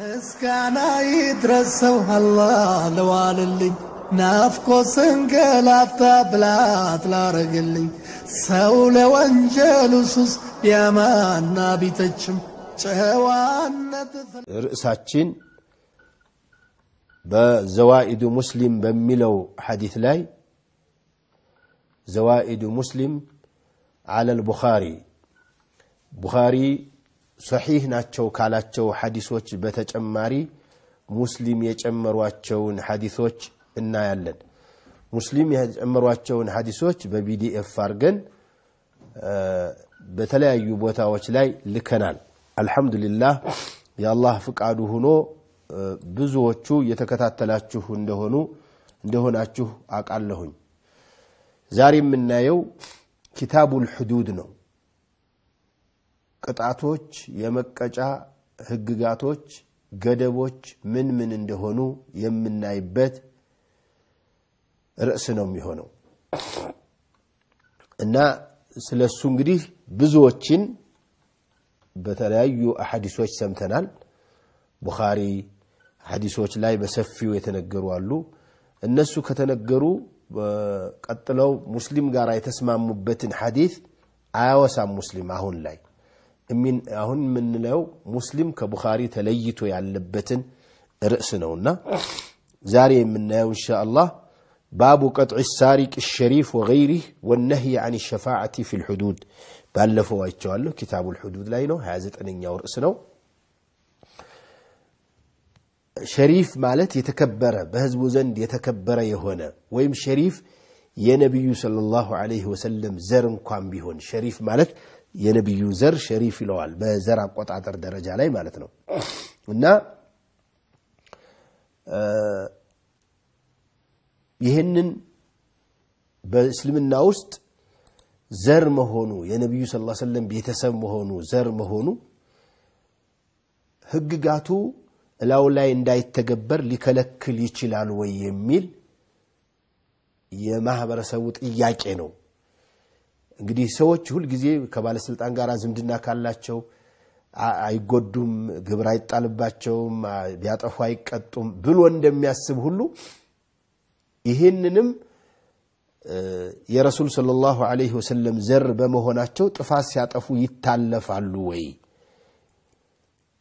مسكانا يترسو الله لوال اللي نافقو سنقلا تابلات لارق اللي سول وانجلوسوس يا ما النبي تجم رأساتين بزوائد مسلم بملو حديث لاي زوائد مسلم على البخاري بخاري ሰሒህ ናቸው ካላቸው ሐዲሶች በተጨማሪ ሙስሊም የጨመሯቸውን ሐዲሶች እናያለን። ሙስሊም የጨመሯቸውን ሐዲሶች በቢዲኤፍ አድርገን በተለያዩ ቦታዎች ላይ ልከናል። አልሐምዱሊላህ የአላህ ፍቃዱ ሆኖ ብዙዎቹ የተከታተላችሁ እንደሆኑ እንደሆናችሁ አውቃለሁኝ። ዛሬ የምናየው ኪታቡል ሑዱድ ነው። ቅጣቶች፣ የመቀጫ ህግጋቶች፣ ገደቦች ምን ምን እንደሆኑ የምናይበት ርዕስ ነው የሚሆነው እና ስለ እሱ እንግዲህ ብዙዎችን በተለያዩ አሐዲሶች ሰምተናል። ቡኻሪ አሐዲሶች ላይ በሰፊው የተነገሩ አሉ። እነሱ ከተነገሩ ቀጥለው ሙስሊም ጋር የተስማሙበትን ሐዲስ አያወሳም ሙስሊም አሁን ላይ من أهون من لو مسلم كبخاري تليتو يعني لبتن رأسنا ونا زاري من لو إن شاء الله باب قطع السارق الشريف وغيره والنهي عن الشفاعة في الحدود بألفوا ويتشوالو كتاب الحدود لينو هازت أن ينيا ورأسنا شريف مالت يتكبر بهز وزند يتكبر يهونا ويم شريف يا نبي صلى الله عليه وسلم زرن قام بهون شريف مالت የነቢዩ ዘር ሸሪፍ ይለዋል በዘር አቆጣጠር ደረጃ ላይ ማለት ነው እና ይህንን በእስልምና ውስጥ ዘር መሆኑ የነቢዩ ስ ሰለም ቤተሰብ መሆኑ ዘር መሆኑ ህግጋቱ እላው ላይ እንዳይተገበር ሊከለክል ይችላል ወይ የሚል የማህበረሰቡ ጥያቄ ነው። እንግዲህ ሰዎች ሁልጊዜ ከባለስልጣን ጋር ዝምድና ካላቸው አይጎዱም፣ ግብር አይጣልባቸውም፣ ቢያጠፉ አይቀጡም ብሎ እንደሚያስብ ሁሉ ይህንንም የረሱል ሰለላሁ ዐለይሂ ወሰለም ዘር በመሆናቸው ጥፋት ሲያጠፉ ይታለፋሉ ወይ?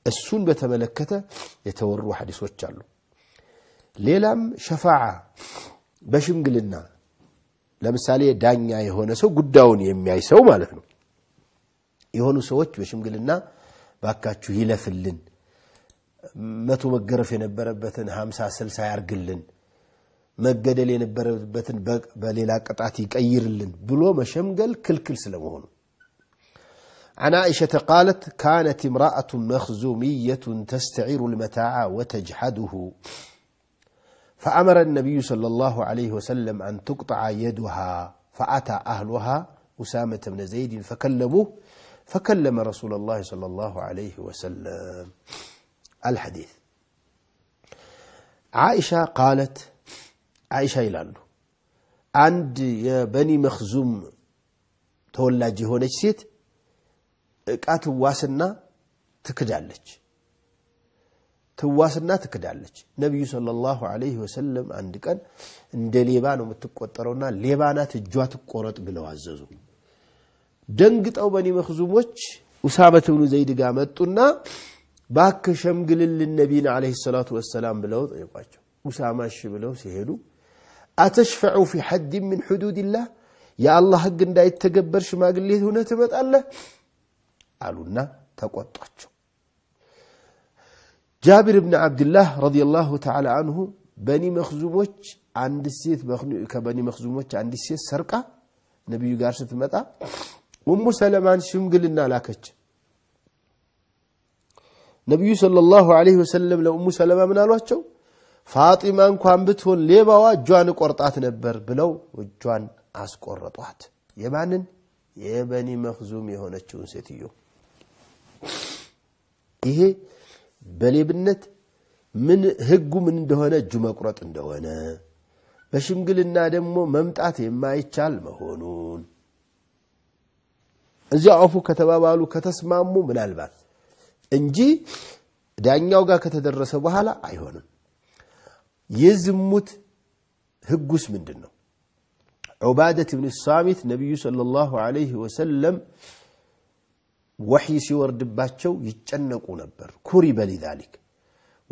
እሱን በተመለከተ የተወሩ ሐዲሶች አሉ። ሌላም ሸፋዓ በሽምግልና ለምሳሌ ዳኛ የሆነ ሰው ጉዳዩን የሚያይ ሰው ማለት ነው የሆኑ ሰዎች በሽምግልና ባካችሁ ይለፍልን መቶ መገረፍ የነበረበትን ሀምሳ ስልሳ ያርግልን መገደል የነበረበትን በሌላ ቅጣት ይቀይርልን ብሎ መሸምገል ክልክል ስለመሆኑ عن عائشة قالت كانت امرأة مخزومية تستعير المتاع وتجحده فأمر النبي صلى الله عليه وسلم أن تقطع يدها فأتى أهلها أسامة بن زيد فكلموه فكلم رسول الله صلى الله عليه وسلم الحديث عائشة قالت عائشة أنه عند يا بني مخزوم تولى جهونج سيت እቃ واسنا تكدالج ትዋስና ትክዳለች። ነቢዩ ሰለላሁ ዐለይሂ ወሰለም አንድ ቀን እንደ ሌባ ነው የምትቆጠረውና ሌባ ናት እጇ ትቆረጥ ብለው አዘዙ። ደንግጠው በኒ መክዙሞች ኡሳመት ብኑ ዘይድ ጋር መጡና እባክህ ሸምግልልን ነቢይን ዐለይሂ ሰላቱ ወሰላም ብለው ጠየቋቸው። ኡሳማ እሺ ብለው ሲሄዱ አተሽፈዑ ፊ ሐድን ምን ሑዱድላህ የአላህ ሕግ እንዳይተገበር ሽማግሌ ሆነህ ትመጣለህ አሉና ተቆጧቸው። ጃቢር ብን ዓብድላህ ረዲየላሁ ተዓላ አንሁ በኒ መክዙሞች አንድ ሴት ከበኒ መክዙሞች አንዲት ሴት ሰርቃ ነቢዩ ጋር ስትመጣ ኡሙ ሰለማን ሽምግልና ላከች። ነቢዩ ሰለላሁ ዐለይሂ ወሰለም ለኡሙ ሰለማ ምን አሏቸው? ፋጢማ እንኳን ብትሆን ሌባዋ እጇን ቆርጣት ነበር ብለው እጇን አስቆረጧት። የማንን የበኒ መክዙም የሆነችውን ሴትዮ ይሄ በሌብነት ምን ህጉ ምን እንደሆነ እጁ መቁረጥ እንደሆነ በሽምግልና ደግሞ መምጣት የማይቻል መሆኑን እዚያ አፉ ከተባባሉ ከተስማሙ ምናልባት እንጂ ዳኛው ጋር ከተደረሰ በኋላ አይሆንም። የዝሙት ህጉስ ምንድን ነው? ዑባደት ብን ሳሚት ነቢዩ ሰለላሁ ዐለይሂ ወሰለም وحي سور دباتشو يتشنقو نبر كوري بالي ذلك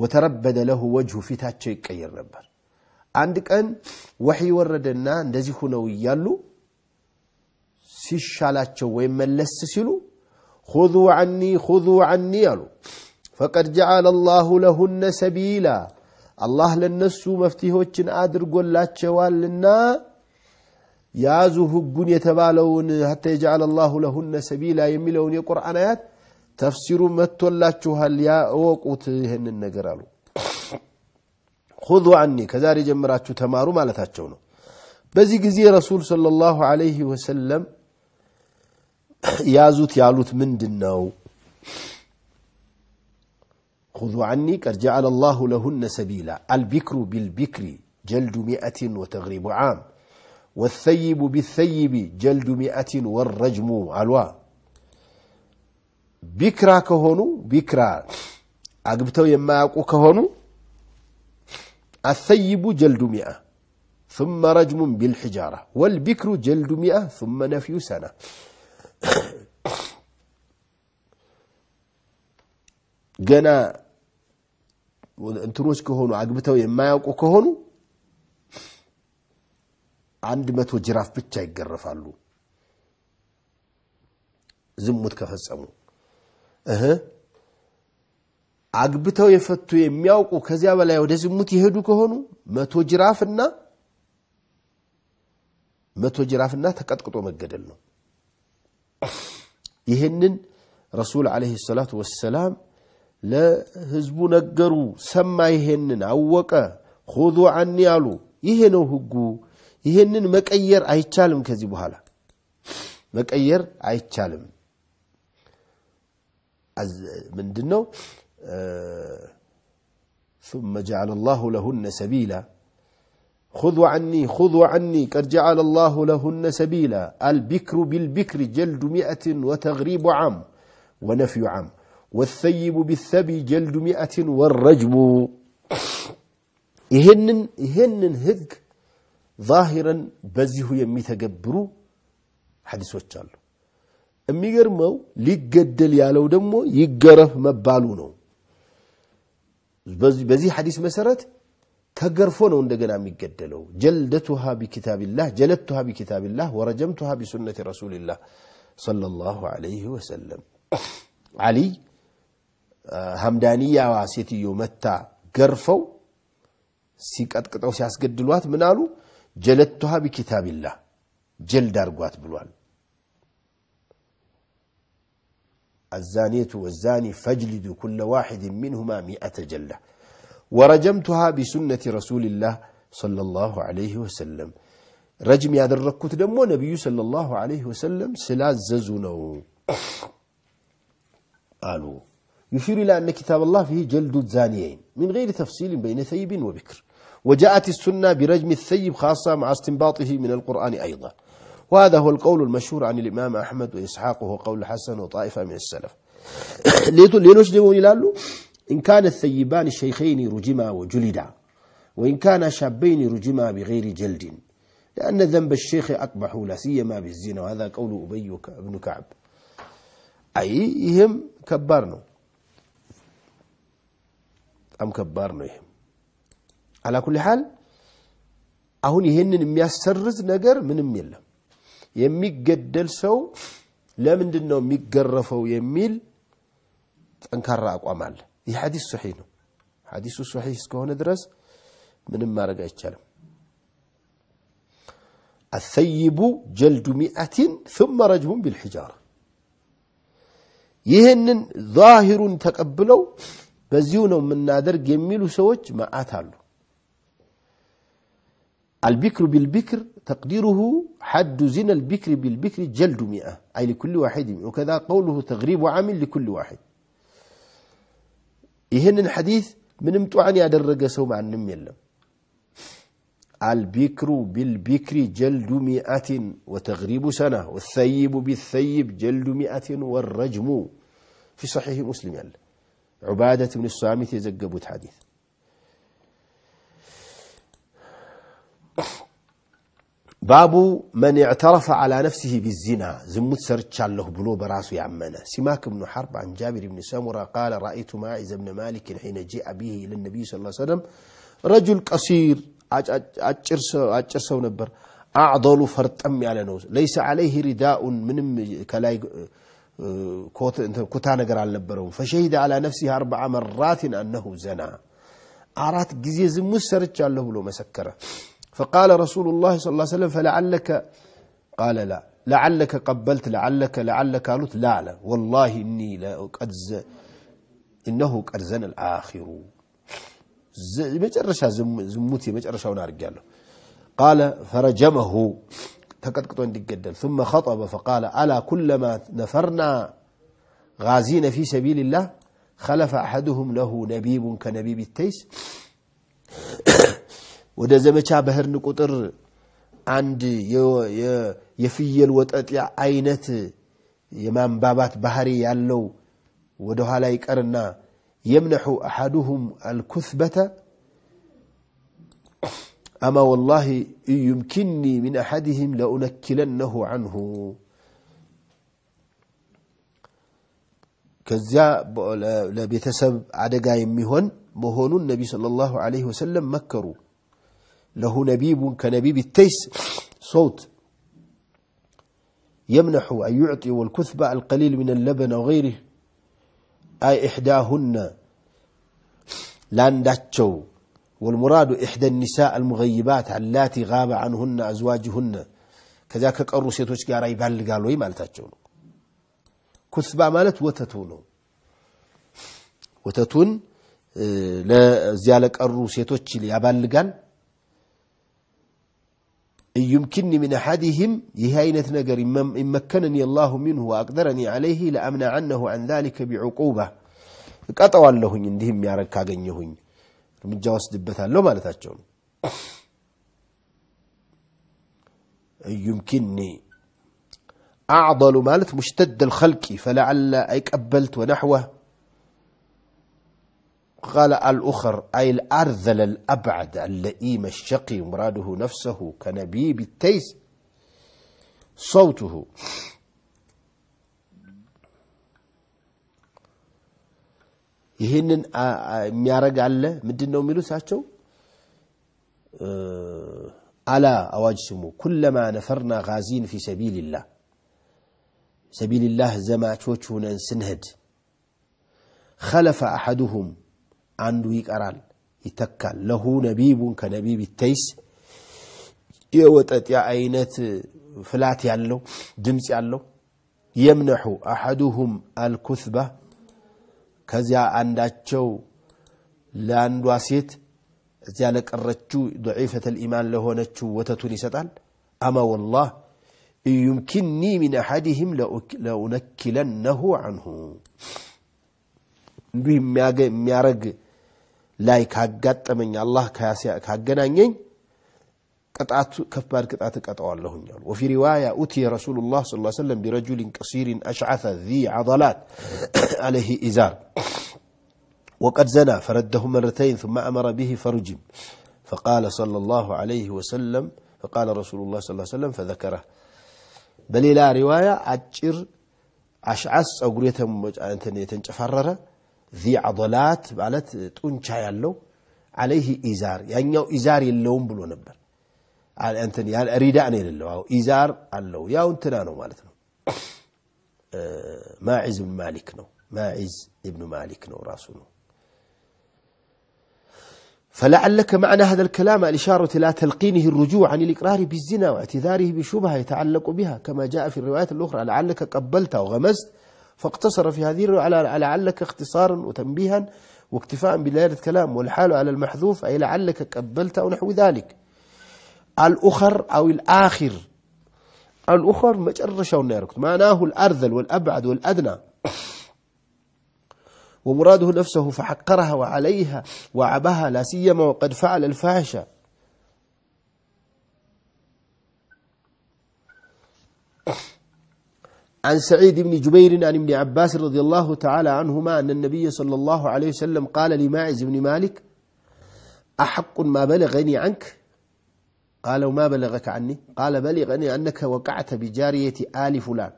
وتربد له وجه في تاتشو يكير نبر عندك أن وحي وردنا نزيخونا ويالو سيشالاتشو وين من لسسلو خذوا عني خذوا عني يالو فقد جعل الله لهن سبيلا الله للنسو مفتيهوش آدر قول لنا ያዙ ህጉን የተባለውን ሀታ የጀዓለ አላሁ ለሁነ ሰቢላ የሚለውን የቁርአን አያት ተፍሲሩ መጥቶላችኋል፣ ያወቁት ይህንን ነገር አሉ። ሁዙ አኒ ከዛሬ ጀምራችሁ ተማሩ ማለታቸው ነው። በዚህ ጊዜ ረሱል ሰለላሁ ዐለይሂ ወሰለም ያዙት ያሉት ምንድን ነው? ሁዙ አኒ ቀድ ጀዓለ አላሁ ለሁነ ሰቢላ አልቢክሩ ቢልቢክሪ ጀልዱ ሚአትን ወተግሪቡ ዓም والثيب بالثيب جلد مئة والرجم بكرا كهونو بكرا ቢክራ يما የማያውቁ كهونو الثيب جلد مئة ثم رجم بالحجارة والبكر جلد مئة ثم نفي سنة ገና كهونو ከሆኑ يما የማያውቁ كهونو አንድ መቶ ጅራፍ ብቻ ይገረፋሉ ዝሙት ከፈጸሙ እህ አግብተው የፈቱ የሚያውቁ ከዚያ በላይ ወደ ዝሙት የሄዱ ከሆኑ መቶ ጅራፍና መቶ ጅራፍና ተቀጥቅጦ መገደል ነው። ይህንን ረሱል ዓለይሂ ሰላቱ ወሰላም ለህዝቡ ነገሩ። ሰማ፣ ይሄንን አወቀ። ሁዙ አኒ አሉ። ይሄ ነው ህጉ ይህንን መቀየር አይቻልም። ከዚህ በኋላ መቀየር አይቻልም። ምንድን ነው? ثم جعل الله لهن سبيلا خذوا عني خذوا عني قد جعل الله لهن سبيلا البكر بالبكر جلد مئة وتغريب عام ونفي عام والثيب بالثبي جلد مئة والرجم يهنن هذك ዛሂረን በዚሁ የሚተገብሩ ሐዲሶች አሉ። የሚገርመው ሊገደል ያለው ደግሞ ይገረፍ መባሉ ነው። በዚህ ሐዲስ መሰረት ተገርፎ ነው እንደገና የሚገደለው። ጀልደቱሃ ቢኪታቢላህ ጀለቱሃ ቢኪታቢላህ ወረጀምቱሃ ቢሱነት ረሱልላህ ሰለላሁ ዐለይሂ ወሰለም። ዓሊይ ሐምዳንያዋ ሴትዮ መታ ገርፈው ሲቀጥቅጠው ሲያስገድሏት ምን አሉ? جلدتها بكتاب الله جلد أرقوات بلوان الزانية والزاني فاجلدوا كل واحد منهما مئة جلة ورجمتها بسنة رسول الله صلى الله عليه وسلم رجم هذا الركوت دمو نبي صلى الله عليه وسلم سلاززونه قالوا يشير إلى أن كتاب الله فيه جلد الزانيين من غير تفصيل بين ثيب وبكر وجاءت السنة برجم الثيب خاصة مع استنباطه من القرآن أيضا وهذا هو القول المشهور عن الإمام أحمد وإسحاق وهو قول حسن وطائفة من السلف لنسلم لالو إن كان الثيبان الشيخين رجما وجلدا وإن كان شابين رجما بغير جلد لأن ذنب الشيخ أقبح لا سيما بالزنا وهذا قول أبي بن كعب أي يهم كبرنا أم كبرنا يهم አላኩል ሃል አሁን ይሄንን የሚያሰርዝ ነገር ምንም የለም። የሚገደል ሰው ለምንድን ነው የሚገረፈው የሚል ጠንካራ አቋም አለ። ይህ ሐዲስ ሶሒህ ነው። ሐዲሱ ሶሒህ እስከሆነ ድረስ ምንም ማድረግ አይቻልም። አሰይቡ ጀልዱ ሚአቲን ثم ረጅሙን ቢልሒጃራ ይህንን ዛሂሩን ተቀብለው በዚሁ ነው የምናደርግ የሚሉ ሰዎች መዓት አሉ። البكر بالبكر تقديره حد زنا البكر بالبكر جلد مئة أي لكل واحد وكذا قوله تغريب عامل لكل واحد إهن الحديث من امتوعن يا درقة سو مع النمي البكر بالبكر جلد مئة وتغريب سنة والثيب بالثيب جلد مئة والرجم في صحيح مسلم يلا عبادة بن الصامت يزقبوا حديث باب من اعترف على نفسه بالزنا زمت سرتش الله بلو براسه عمنا سماك بن حرب عن جابر بن سمرة قال رأيت ماعز بن مالك حين جاء به إلى النبي صلى الله عليه وسلم رجل قصير أجرسو نبر أعضل أمي على نوز ليس عليه رداء من كلاي كوت كوتا نقر على فشهد على نفسه أربع مرات أنه زنا أرات جزيز مسرتش الله بلو مسكره فقال رسول الله صلى الله عليه وسلم فلعلك قال لا لعلك قبلت لعلك لعلك قالت لا لا والله إني لا قد إنه قد زن الآخر መጨረሻ ዝሙት የመጨረሻውን قال فرجمه تقطقطو ተቀጥቅጦ እንዲገደል ثم خطب فقال ألا كلما نفرنا غازين في سبيل الله خلف أحدهم له نبيب كنبيب التيس ወደ ዘመቻ በህርን ቁጥር አንድ የፍየል ወጠጢያ አይነት የማንባባት ባህሪ ያለው ወደ ኋላ ይቀርና የምነሑ አሐዱሁም አልኩስበተ አማ ወላሂ እዩምኪኒ ምን አሐድህም ለኡነኪለነሁ አንሁ ከዚያ ለቤተሰብ አደጋ የሚሆን መሆኑን ነቢ ሰለላሁ ዐለይሂ ወሰለም መከሩ له نبيب كنبيب التيس صوت يمنح أن يعطي والكثبة القليل من اللبن وغيره أي إحداهن لانداتشو والمراد إحدى النساء المغيبات اللاتي غاب عنهن أزواجهن ከዚያ ከቀሩ قالوا ጋር مالت ወይ كثبة مالت ኩስባ وتتون آه، لا ነው። ወተቱን እዚያ ለቀሩ ሴቶች قال إن يمكنني من أحدهم يهاينة نقر إن مكنني الله منه وأقدرني عليه لأمنعنه عن ذلك بعقوبة እቀጠዋለሁኝ እንዲህ የሚያረግ ካገኘሁኝ እርምጃ ወስድበታለሁ ማለታቸው ነው እዩምኪኒ አዕضሉ ማለት ሙሽተድ ልከልቂ ፈለዓለ አይቀበልት ወናሕወህ قال الأخر أي الأرذل الأبعد اللئيم الشقي مراده نفسه كنبيب التيس صوته ይህንን የሚያደርግ አለ ምንድን ነው የሚሉ ሳቸው አላ አዋጅ ስሙ ኩለማ ነፈርና ጋዚን ፊ ሰቢልላህ ሰቢልላህ ዘማቾች ሁነን ስንሄድ خلف أحدهم አንዱ ይቀራል ይተካል። ለሁ ነቢቡን ከነቢብ ይተይስ የወጠጥ አይነት ፍላት ያለው ድምፅ ያለው የምነሑ አሐዱሁም አልኩስባ ከዚያ አንዳቸው ለአንዷ ሴት እዚያ ለቀረችው ደዒፈት ልኢማን ለሆነችው ወተቱን ይሰጣል። አማ ወላህ እዩምኪኒ ሚን አሐድህም ለኡነኪለነሁ አንሁ እንዲህ የሚያረግ لايك كعجت من الله كاسيا كعجنا ين قطعت كفار قطعت قطع الله وفي رواية اوتي رسول الله صلى الله عليه وسلم برجل قصير أشعث ذي عضلات عليه إزار وقد زنى فرده مرتين ثم أمر به فرجم فقال صلى الله عليه وسلم فقال رسول الله صلى الله عليه وسلم فذكره بل إلى رواية أجر أشعث أو قريتهم أنت نيتن تفرره ذي عضلات بالت تونشا يالو عليه إزار يعني يو إزار اللوم بلو نبر على أنت يا أريد أن يلو أو إزار اللو يا أنت أنا مالتنا ماعز بن مالك نو ماعز ابن مالك نو راسه فلعلك معنى هذا الكلام الإشارة إلى تلقينه الرجوع عن الإقرار بالزنا واعتذاره بشبهة يتعلق بها كما جاء في الرواية الأخرى لعلك قبلت وغمزت فاقتصر في هذه على لعلك اختصارا وتنبيها واكتفاء بليلة كلام والحال على المحذوف أي لعلك قبلت أو نحو ذلك الأخر أو الآخر الأخر مجرشة ونيركت معناه الأرذل والأبعد والأدنى ومراده نفسه فحقرها وعليها وعبها لا سيما وقد فعل الفاحشة عن سعيد بن جبير عن ابن عباس رضي الله تعالى عنهما أن النبي صلى الله عليه وسلم قال لماعز بن مالك أحق ما بلغني عنك قال وما بلغك عني قال بلغني أنك وقعت بجارية آل فلان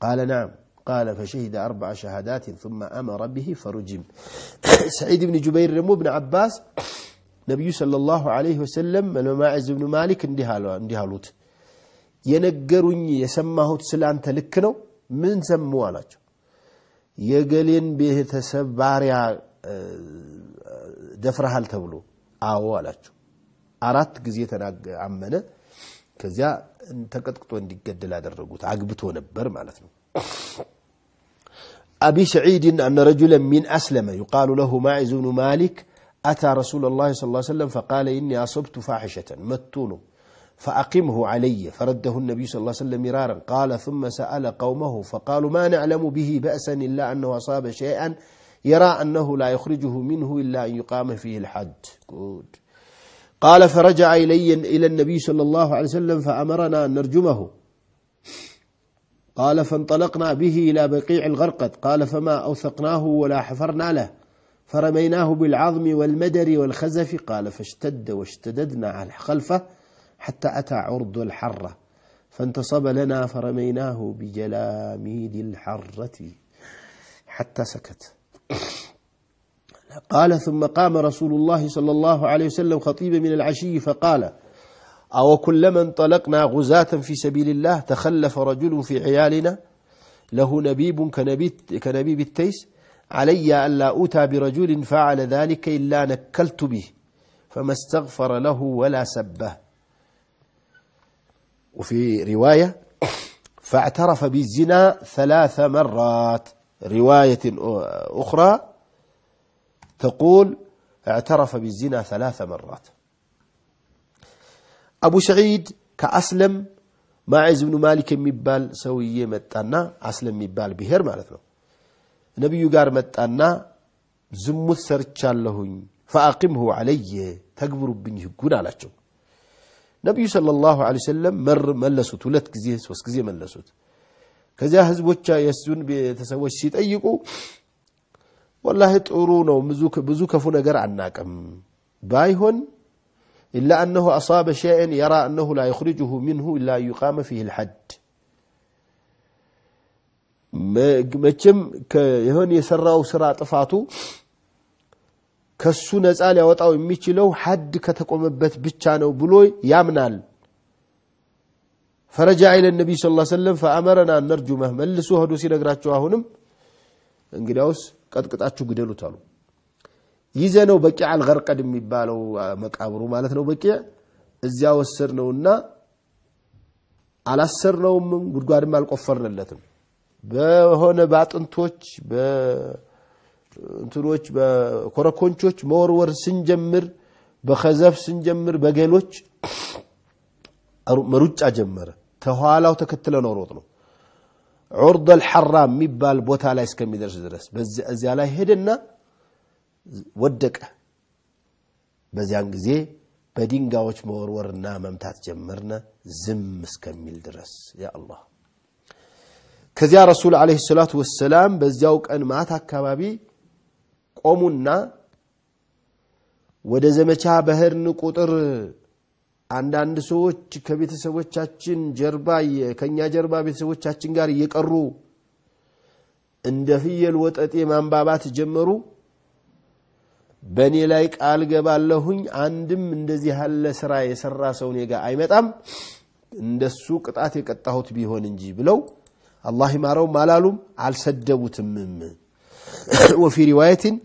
قال نعم قال فشهد أربع شهادات ثم أمر به فرجم سعيد بن جبير رمو ابن عباس نبي صلى الله عليه وسلم ماعز بن مالك اندهالوت የነገሩኝ የሰማሁት ስላንተ ልክ ነው? ምን ሰሙ አላቸው። የገሌን ቤተሰብ ባሪያ ደፍረሃል ተብሎ፣ አዎ አላቸው። አራት ጊዜ አመነ። ከዚያ ተቀጥቅጦ እንዲገደል አደረጉት። አግብቶ ነበር ማለት ነው። አቢ ሰዒድን አነ ረጁለ ሚን አስለመ ዩቃሉ ለሁ ማዕዝ ብኑ ማሊክ አታ ረሱለ ላ ስ ሰለም ፈቃለ ኢኒ አሰብቱ ፋሒሸተን መቱ ነው فأقمه علي فرده النبي صلى الله عليه وسلم مرارا قال ثم سأل قومه فقالوا ما نعلم به بأسا إلا أنه أصاب شيئا يرى أنه لا يخرجه منه إلا أن يقام فيه الحد Good. قال فرجع إلي إلى النبي صلى الله عليه وسلم فأمرنا أن نرجمه قال فانطلقنا به إلى بقيع الغرقد قال فما أوثقناه ولا حفرنا له فرميناه بالعظم والمدر والخزف قال فاشتد واشتددنا على خلفه حتى أتى عرض الحرة فانتصب لنا فرميناه بجلاميد الحرة حتى سكت قال ثم قام رسول الله صلى الله عليه وسلم خطيبا من العشي فقال أو كلما انطلقنا غزاة في سبيل الله تخلف رجل في عيالنا له نبيب كنبيب التيس علي ألا أتى برجل فعل ذلك إلا نكلت به فما استغفر له ولا سبه وفي رواية فاعترف بالزنا ثلاث مرات رواية أخرى تقول اعترف بالزنا ثلاث مرات أبو سعيد كأسلم ماعز بن مالك مبال سوية متانا أسلم مبال بهر معناتنا نبي يقار متانا زمو السرچال لهن فأقمه علي تقبر بنيه قنا لاتشو ነቢዩ ሰለላሁ ዐለይሂ ወሰለም መለሱት። ሁለት ጊዜ ሶስት ጊዜ መለሱት። ከዚያ ህዝቦች የሱን ቤተሰቦች ሲጠይቁ ወላሂ ጥሩ ነው፣ ብዙ ክፉ ነገር አናቅም። ባይሆን ኢላ አነሁ አሳበ ሸይአን የራ አነሁ ላ ዩኽሪጁሁ ሚንሁ ኢላ ዩቃመ ፊህ ልሐድ መቼም የሆን የሰራው ስራ ጥፋቱ ከሱ ነፃ ሊያወጣው የሚችለው ሐድ ከተቆመበት ብቻ ነው ብሎ ያምናል። ፈረጃ ኢለ ነቢይ ስ ሰለም ፈአመረና ነርጁመ መልሶ ሄዶ ሲነግራቸው አሁንም እንግዲያውስ ቀጥቅጣችሁ ግደሉት አሉ። ይዘ ነው በቂ አልገርቀድ የሚባለው መቃብሩ ማለት ነው። በቂዕ እዚያ ወሰድ ነውና አላሰርነውም፣ ጉድጓድም አልቆፈርንለትም በሆነ በአጥንቶች እንትኖች በኮረኮንቾች መወርወር ስንጀምር በከዘፍ ስንጀምር በገሎች መሩጫ ጀመረ። ተኋላው ተከትለ ነው ሮጥ ነው። ዑርድ አልሐራ የሚባል ቦታ ላይ እስከሚደርስ ድረስ እዚያ ላይ ሄደና ወደቀ። በዚያን ጊዜ በድንጋዮች መወርወርና መምታት ጀመርነ ዝም እስከሚል ድረስ ያ አላህ። ከዚያ ረሱል ዓለይሂ ሰላቱ ወሰላም በዚያው ቀን ማታ አካባቢ ቆሙና ወደ ዘመቻ ባህርን ቁጥር አንዳንድ ሰዎች ከቤተሰቦቻችን ጀርባ ከእኛ ጀርባ ቤተሰቦቻችን ጋር እየቀሩ እንደ ፍየል ወጠጤ ማንባባት ጀመሩ። በእኔ ላይ ቃል ገባለሁኝ አንድም እንደዚህ ያለ ስራ የሰራ ሰው እኔ ጋር አይመጣም፣ እንደሱ ቅጣት የቀጣሁት ቢሆን እንጂ ብለው አላህ ይማረውም አላሉም፣ አልሰደቡትምም። وفي رواية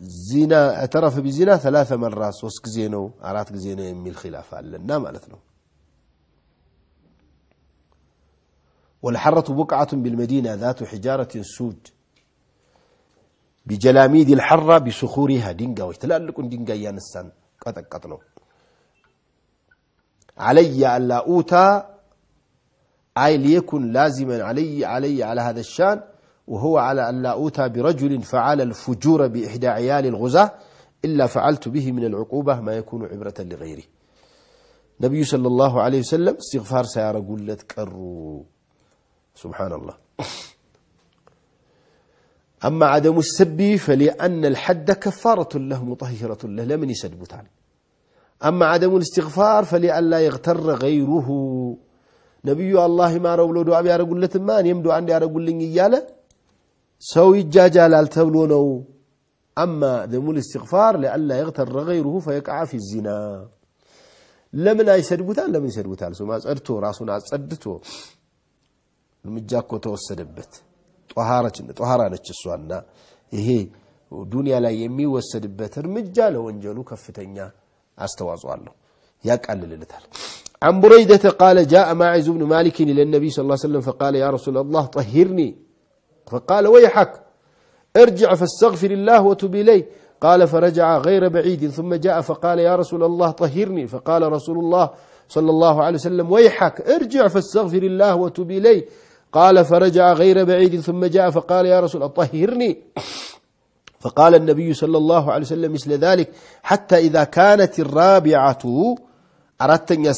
زنا اعترف بزنا ثلاث مرات وسك زينو عرات زينو يمي الخلافة لنا خلاف አለና والحرة بقعة بالمدينة ذات حجارة سود بجلاميد الحرة بصخورها دينجا ትላልቁን ድንጋይ ያነሳን قتل قتلو علي ألا أوتى أي ليكن لازما علي علي على هذا الشان وهو على أن لا أوتى برجل فعل الفجور بإحدى عيال الغزاة إلا فعلت به من العقوبة ما يكون عبرة لغيره نبي صلى الله عليه وسلم استغفار سيارة قلت كروا سبحان الله أما عدم السب فلأن الحد كفارة له مطهرة له لمن يسدبتان أما عدم الاستغفار فلئلا يغتر غيره نبي الله ما رولو دعا ይማረው ብሎ ما يمدو عندي ዱዓ እንዲያደርጉልኝ إياله سوي جاجا التبلونو أما ذم الاستغفار لئلا يغتر غيره فيقع في الزنا لم لا سربوتان لم سربوتان سوما أرتو راسونا أردتو المجاكو توسدبت طهارة طهارة نتشسو أنا إيهي ودنيا لا يمي وسدبت المجال وانجلو كفتنيا أستوازو الله يك ألا عن بريدة قال جاء معز بن مالك إلى النبي صلى الله عليه وسلم فقال يا رسول الله طهرني فقال ويحك ارجع فاستغفر الله وتب إلي قال فرجع غير بعيد ثم جاء فقال يا رسول الله طهرني فقال رسول الله صلى الله عليه وسلم ويحك ارجع فاستغفر الله وتب إلي قال فرجع غير بعيد ثم جاء فقال يا رسول الله طهرني فقال النبي صلى الله عليه وسلم مثل ذلك حتى إذا كانت الرابعة أردت أن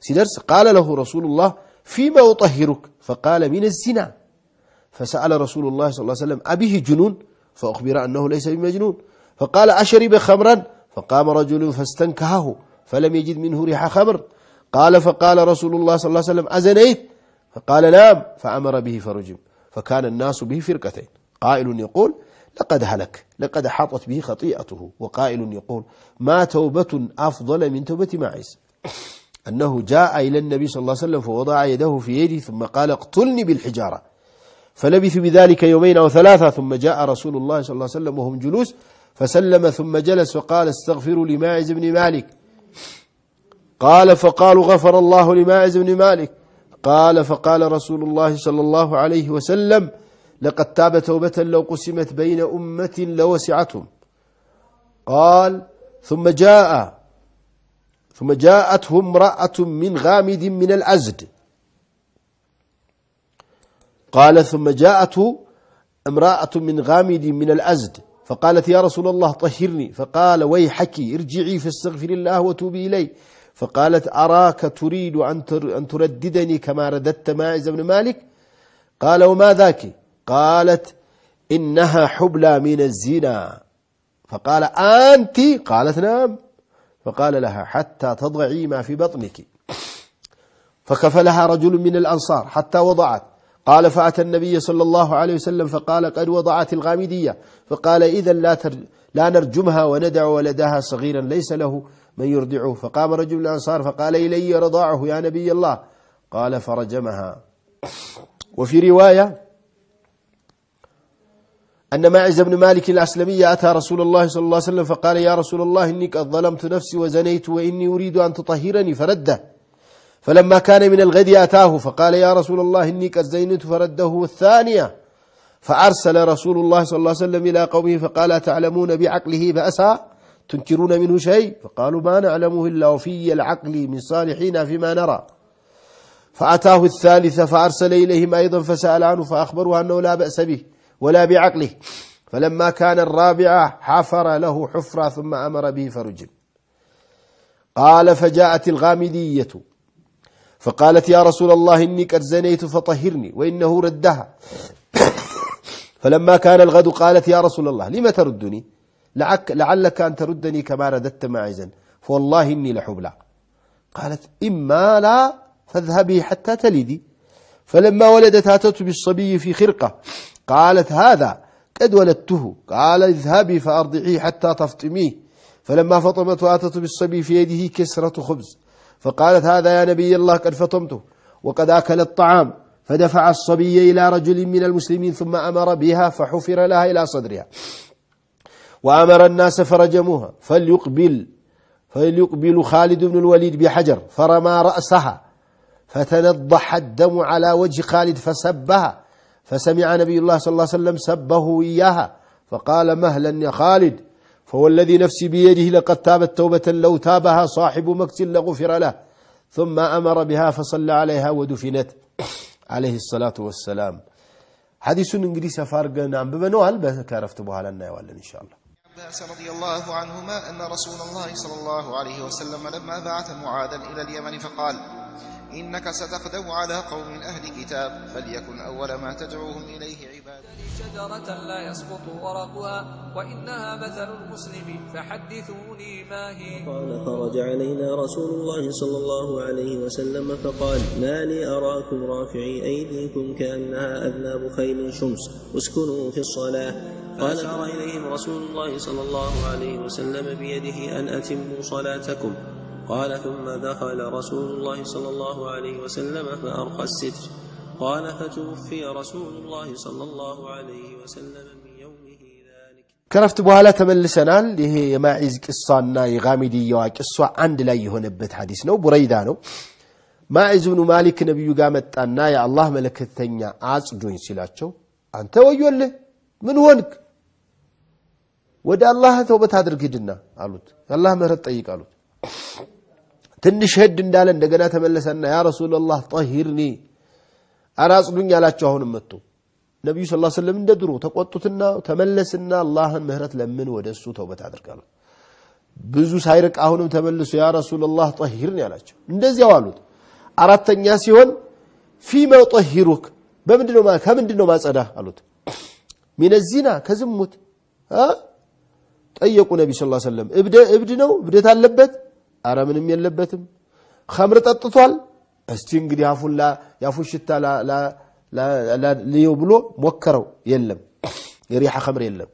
سيدرس قال له رسول الله فيما أطهرك فقال من الزنا فسأل رسول الله صلى الله عليه وسلم أبيه جنون فأخبر أنه ليس بمجنون فقال أشرب خمرا فقام رجل فاستنكهه فلم يجد منه ريح خمر قال فقال رسول الله صلى الله عليه وسلم أزنيت فقال نعم فأمر به فرجم فكان الناس به فرقتين قائل يقول لقد هلك لقد حاطت به خطيئته وقائل يقول ما توبة أفضل من توبة ماعز أنه جاء إلى النبي صلى الله عليه وسلم فوضع يده في يده ثم قال اقتلني بالحجارة فلبثوا بذلك يومين أو ثلاثة ثم جاء رسول الله صلى الله عليه وسلم وهم جلوس فسلم ثم جلس وقال استغفروا لماعز بن مالك قال فقالوا غفر الله لماعز بن مالك قال فقال رسول الله صلى الله عليه وسلم لقد تاب توبة لو قسمت بين أمة لوسعتهم قال ثم جاء ثم جاءتهم امرأة من غامد من الأزد قال ثم جاءته امرأة من غامد من الأزد فقالت يا رسول الله طهرني فقال ويحك ارجعي فاستغفري الله وتوبي إليه فقالت أراك تريد أن ترددني كما رددت ماعز بن مالك قال وما ذاك قالت إنها حبلى من الزنا فقال أنت قالت نعم فقال لها حتى تضعي ما في بطنك فكفلها رجل من الأنصار حتى وضعت قال فأتى النبي صلى الله عليه وسلم فقال قد وضعت الغامدية فقال إذا لا, لا نرجمها وندع ولدها صغيرا ليس له من يرضعه فقام رجل من الأنصار فقال إلي رضاعه يا نبي الله قال فرجمها وفي رواية أن معز بن مالك الأسلمي أتى رسول الله صلى الله عليه وسلم فقال يا رسول الله إني قد ظلمت نفسي وزنيت وإني أريد أن تطهرني فرده فلما كان من الغد أتاه فقال يا رسول الله إني قد زينت فرده الثانية فأرسل رسول الله صلى الله عليه وسلم إلى قومه فقال تعلمون بعقله بأسا تنكرون منه شيء فقالوا ما نعلمه إلا وفي العقل من صالحين فيما نرى فأتاه الثالثة فأرسل إليهم أيضا فسأل عنه فأخبره أنه لا بأس به ولا بعقله فلما كان الرابعة حفر له حفرة ثم أمر به فرجم قال فجاءت الغامدية فقالت يا رسول الله إني قد زنيت فطهرني وإنه ردها فلما كان الغد قالت يا رسول الله لم تردني لعك لعلك أن تردني كما رددت معزا فوالله إني لحبلى قالت إما لا فاذهبي حتى تلدي فلما ولدت أتت بالصبي في خرقة قالت هذا قد ولدته قال اذهبي فأرضعيه حتى تفطميه فلما فطمت وأتت بالصبي في يده كسرة خبز فقالت هذا يا نبي الله قد فطمت وقد أكل الطعام فدفع الصبي إلى رجل من المسلمين ثم أمر بها فحفر لها إلى صدرها وأمر الناس فرجموها فليقبل فليقبل خالد بن الوليد بحجر فرمى رأسها فتنضح الدم على وجه خالد فسبها فسمع نبي الله صلى الله عليه وسلم سبه إياها فقال مهلا يا خالد فوالذي نفسي بيده لقد تابت توبة لو تابها صاحب مكس لغفر له ثم أمر بها فصلى عليها ودفنت عليه الصلاة والسلام حديثን እንግዲህ ሰፋ አድርገን አንብበነዋል ከረፍት ان شاء الله عباس رضي الله عنهما أن رسول الله صلى الله عليه وسلم لما بعث معاذا إلى اليمن فقال إنك ستخدم على قوم أهل كتاب فليكن أول ما تدعوهم إليه عباد شجرة لا يسقط ورقها وإنها مثل المسلم فحدثوني ما هي قال خرج علينا رسول الله صلى الله عليه وسلم فقال ما لي أراكم رافعي أيديكم كأنها أذناب خيل شمس اسكنوا في الصلاة قال فأشار إليهم رسول الله صلى الله عليه وسلم بيده أن أتموا صلاتكم قال ثم دخل رسول الله صلى الله عليه وسلم فأرخى الستر قال فتوفي رسول الله صلى الله عليه وسلم من يومه ذلك كرفت በኋላ ተመልሰናል ይሄ የማዒዝ ቅሷና የጋሚዲያዋ ቅሷ አንድ ላይ የሆነበት ሐዲስ ነው ቡረይዳ ነው ማዒዝ ብኑ ማሊክ ነቢዩ ጋር መጣና የአላህ መለከተኛ አጽዱኝ ሲላቸው አንተ ወዮልህ ምን ሆንክ ወደ አላህ ተውበት አድርግ ሂድና አሉት የአላህ ምህረት ጠይቅ አሉት ትንሽ ሄድ እንዳለ እንደገና ተመለሰና ያ ረሱላላህ ጠሂርኒ አራጽዱኝ አላቸው። አሁንም መጥቶ ነቢዩ ስ ስለም እንደ ድሮ ተቆጡትና ተመለስና አላህን ምህረት ለምን ወደ እሱ ተውበት አድርጋለሁ። ብዙ ሳይርቅ አሁንም ተመልሶ ያ ረሱላላህ ጠሂርኒ አላቸው። እንደዚያው አሉት። አራተኛ ሲሆን ፊመ ጠሂሩክ ከምንድን ነው ማጸዳ አሉት። ሚነዚና ከዝሙት ጠየቁ ነቢ ስ ስለም እብድ ነው እብደት አለበት አረ ምንም የለበትም። ከምር ጠጥቷል። እስቲ እንግዲህ ያፉን ሽታ ልየው ብሎ ሞከረው። የለም የሪሓ ከምር የለም።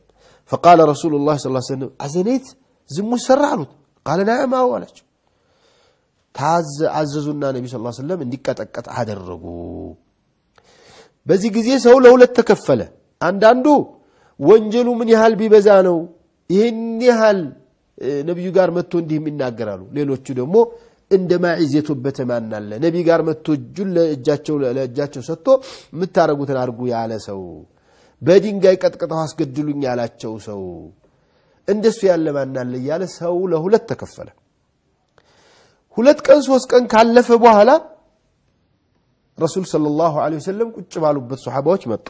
ፈቃለ ረሱሉ ላ ስ ሰለም አዘኔት ዝሙት ሰራ አሉት። ቃለ ናዕም አዎ አላቸው። አዘዙና ነቢ ስ ሰለም እንዲቀጠቀጥ አደረጉ። በዚህ ጊዜ ሰው ለሁለት ተከፈለ። አንዳንዱ ወንጀሉ ምን ያህል ቢበዛ ነው ይህን ያህል ነቢዩ ጋር መጥቶ እንዲህም ይናገራሉ። ሌሎቹ ደግሞ እንደ ማዒዝ የቶበተ ማን አለ? ነቢይ ጋር መጥቶ እጁን ለእጃቸው ሰጥቶ የምታረጉትን አድርጉ ያለ ሰው፣ በድንጋይ ቀጥቅጠው አስገድሉኝ ያላቸው ሰው፣ እንደሱ ያለ ማን አለ እያለ ሰው ለሁለት ተከፈለ። ሁለት ቀን ሶስት ቀን ካለፈ በኋላ ረሱል ሰለላሁ ዐለይሂ ወሰለም ቁጭ ባሉበት ሰሓባዎች መጡ።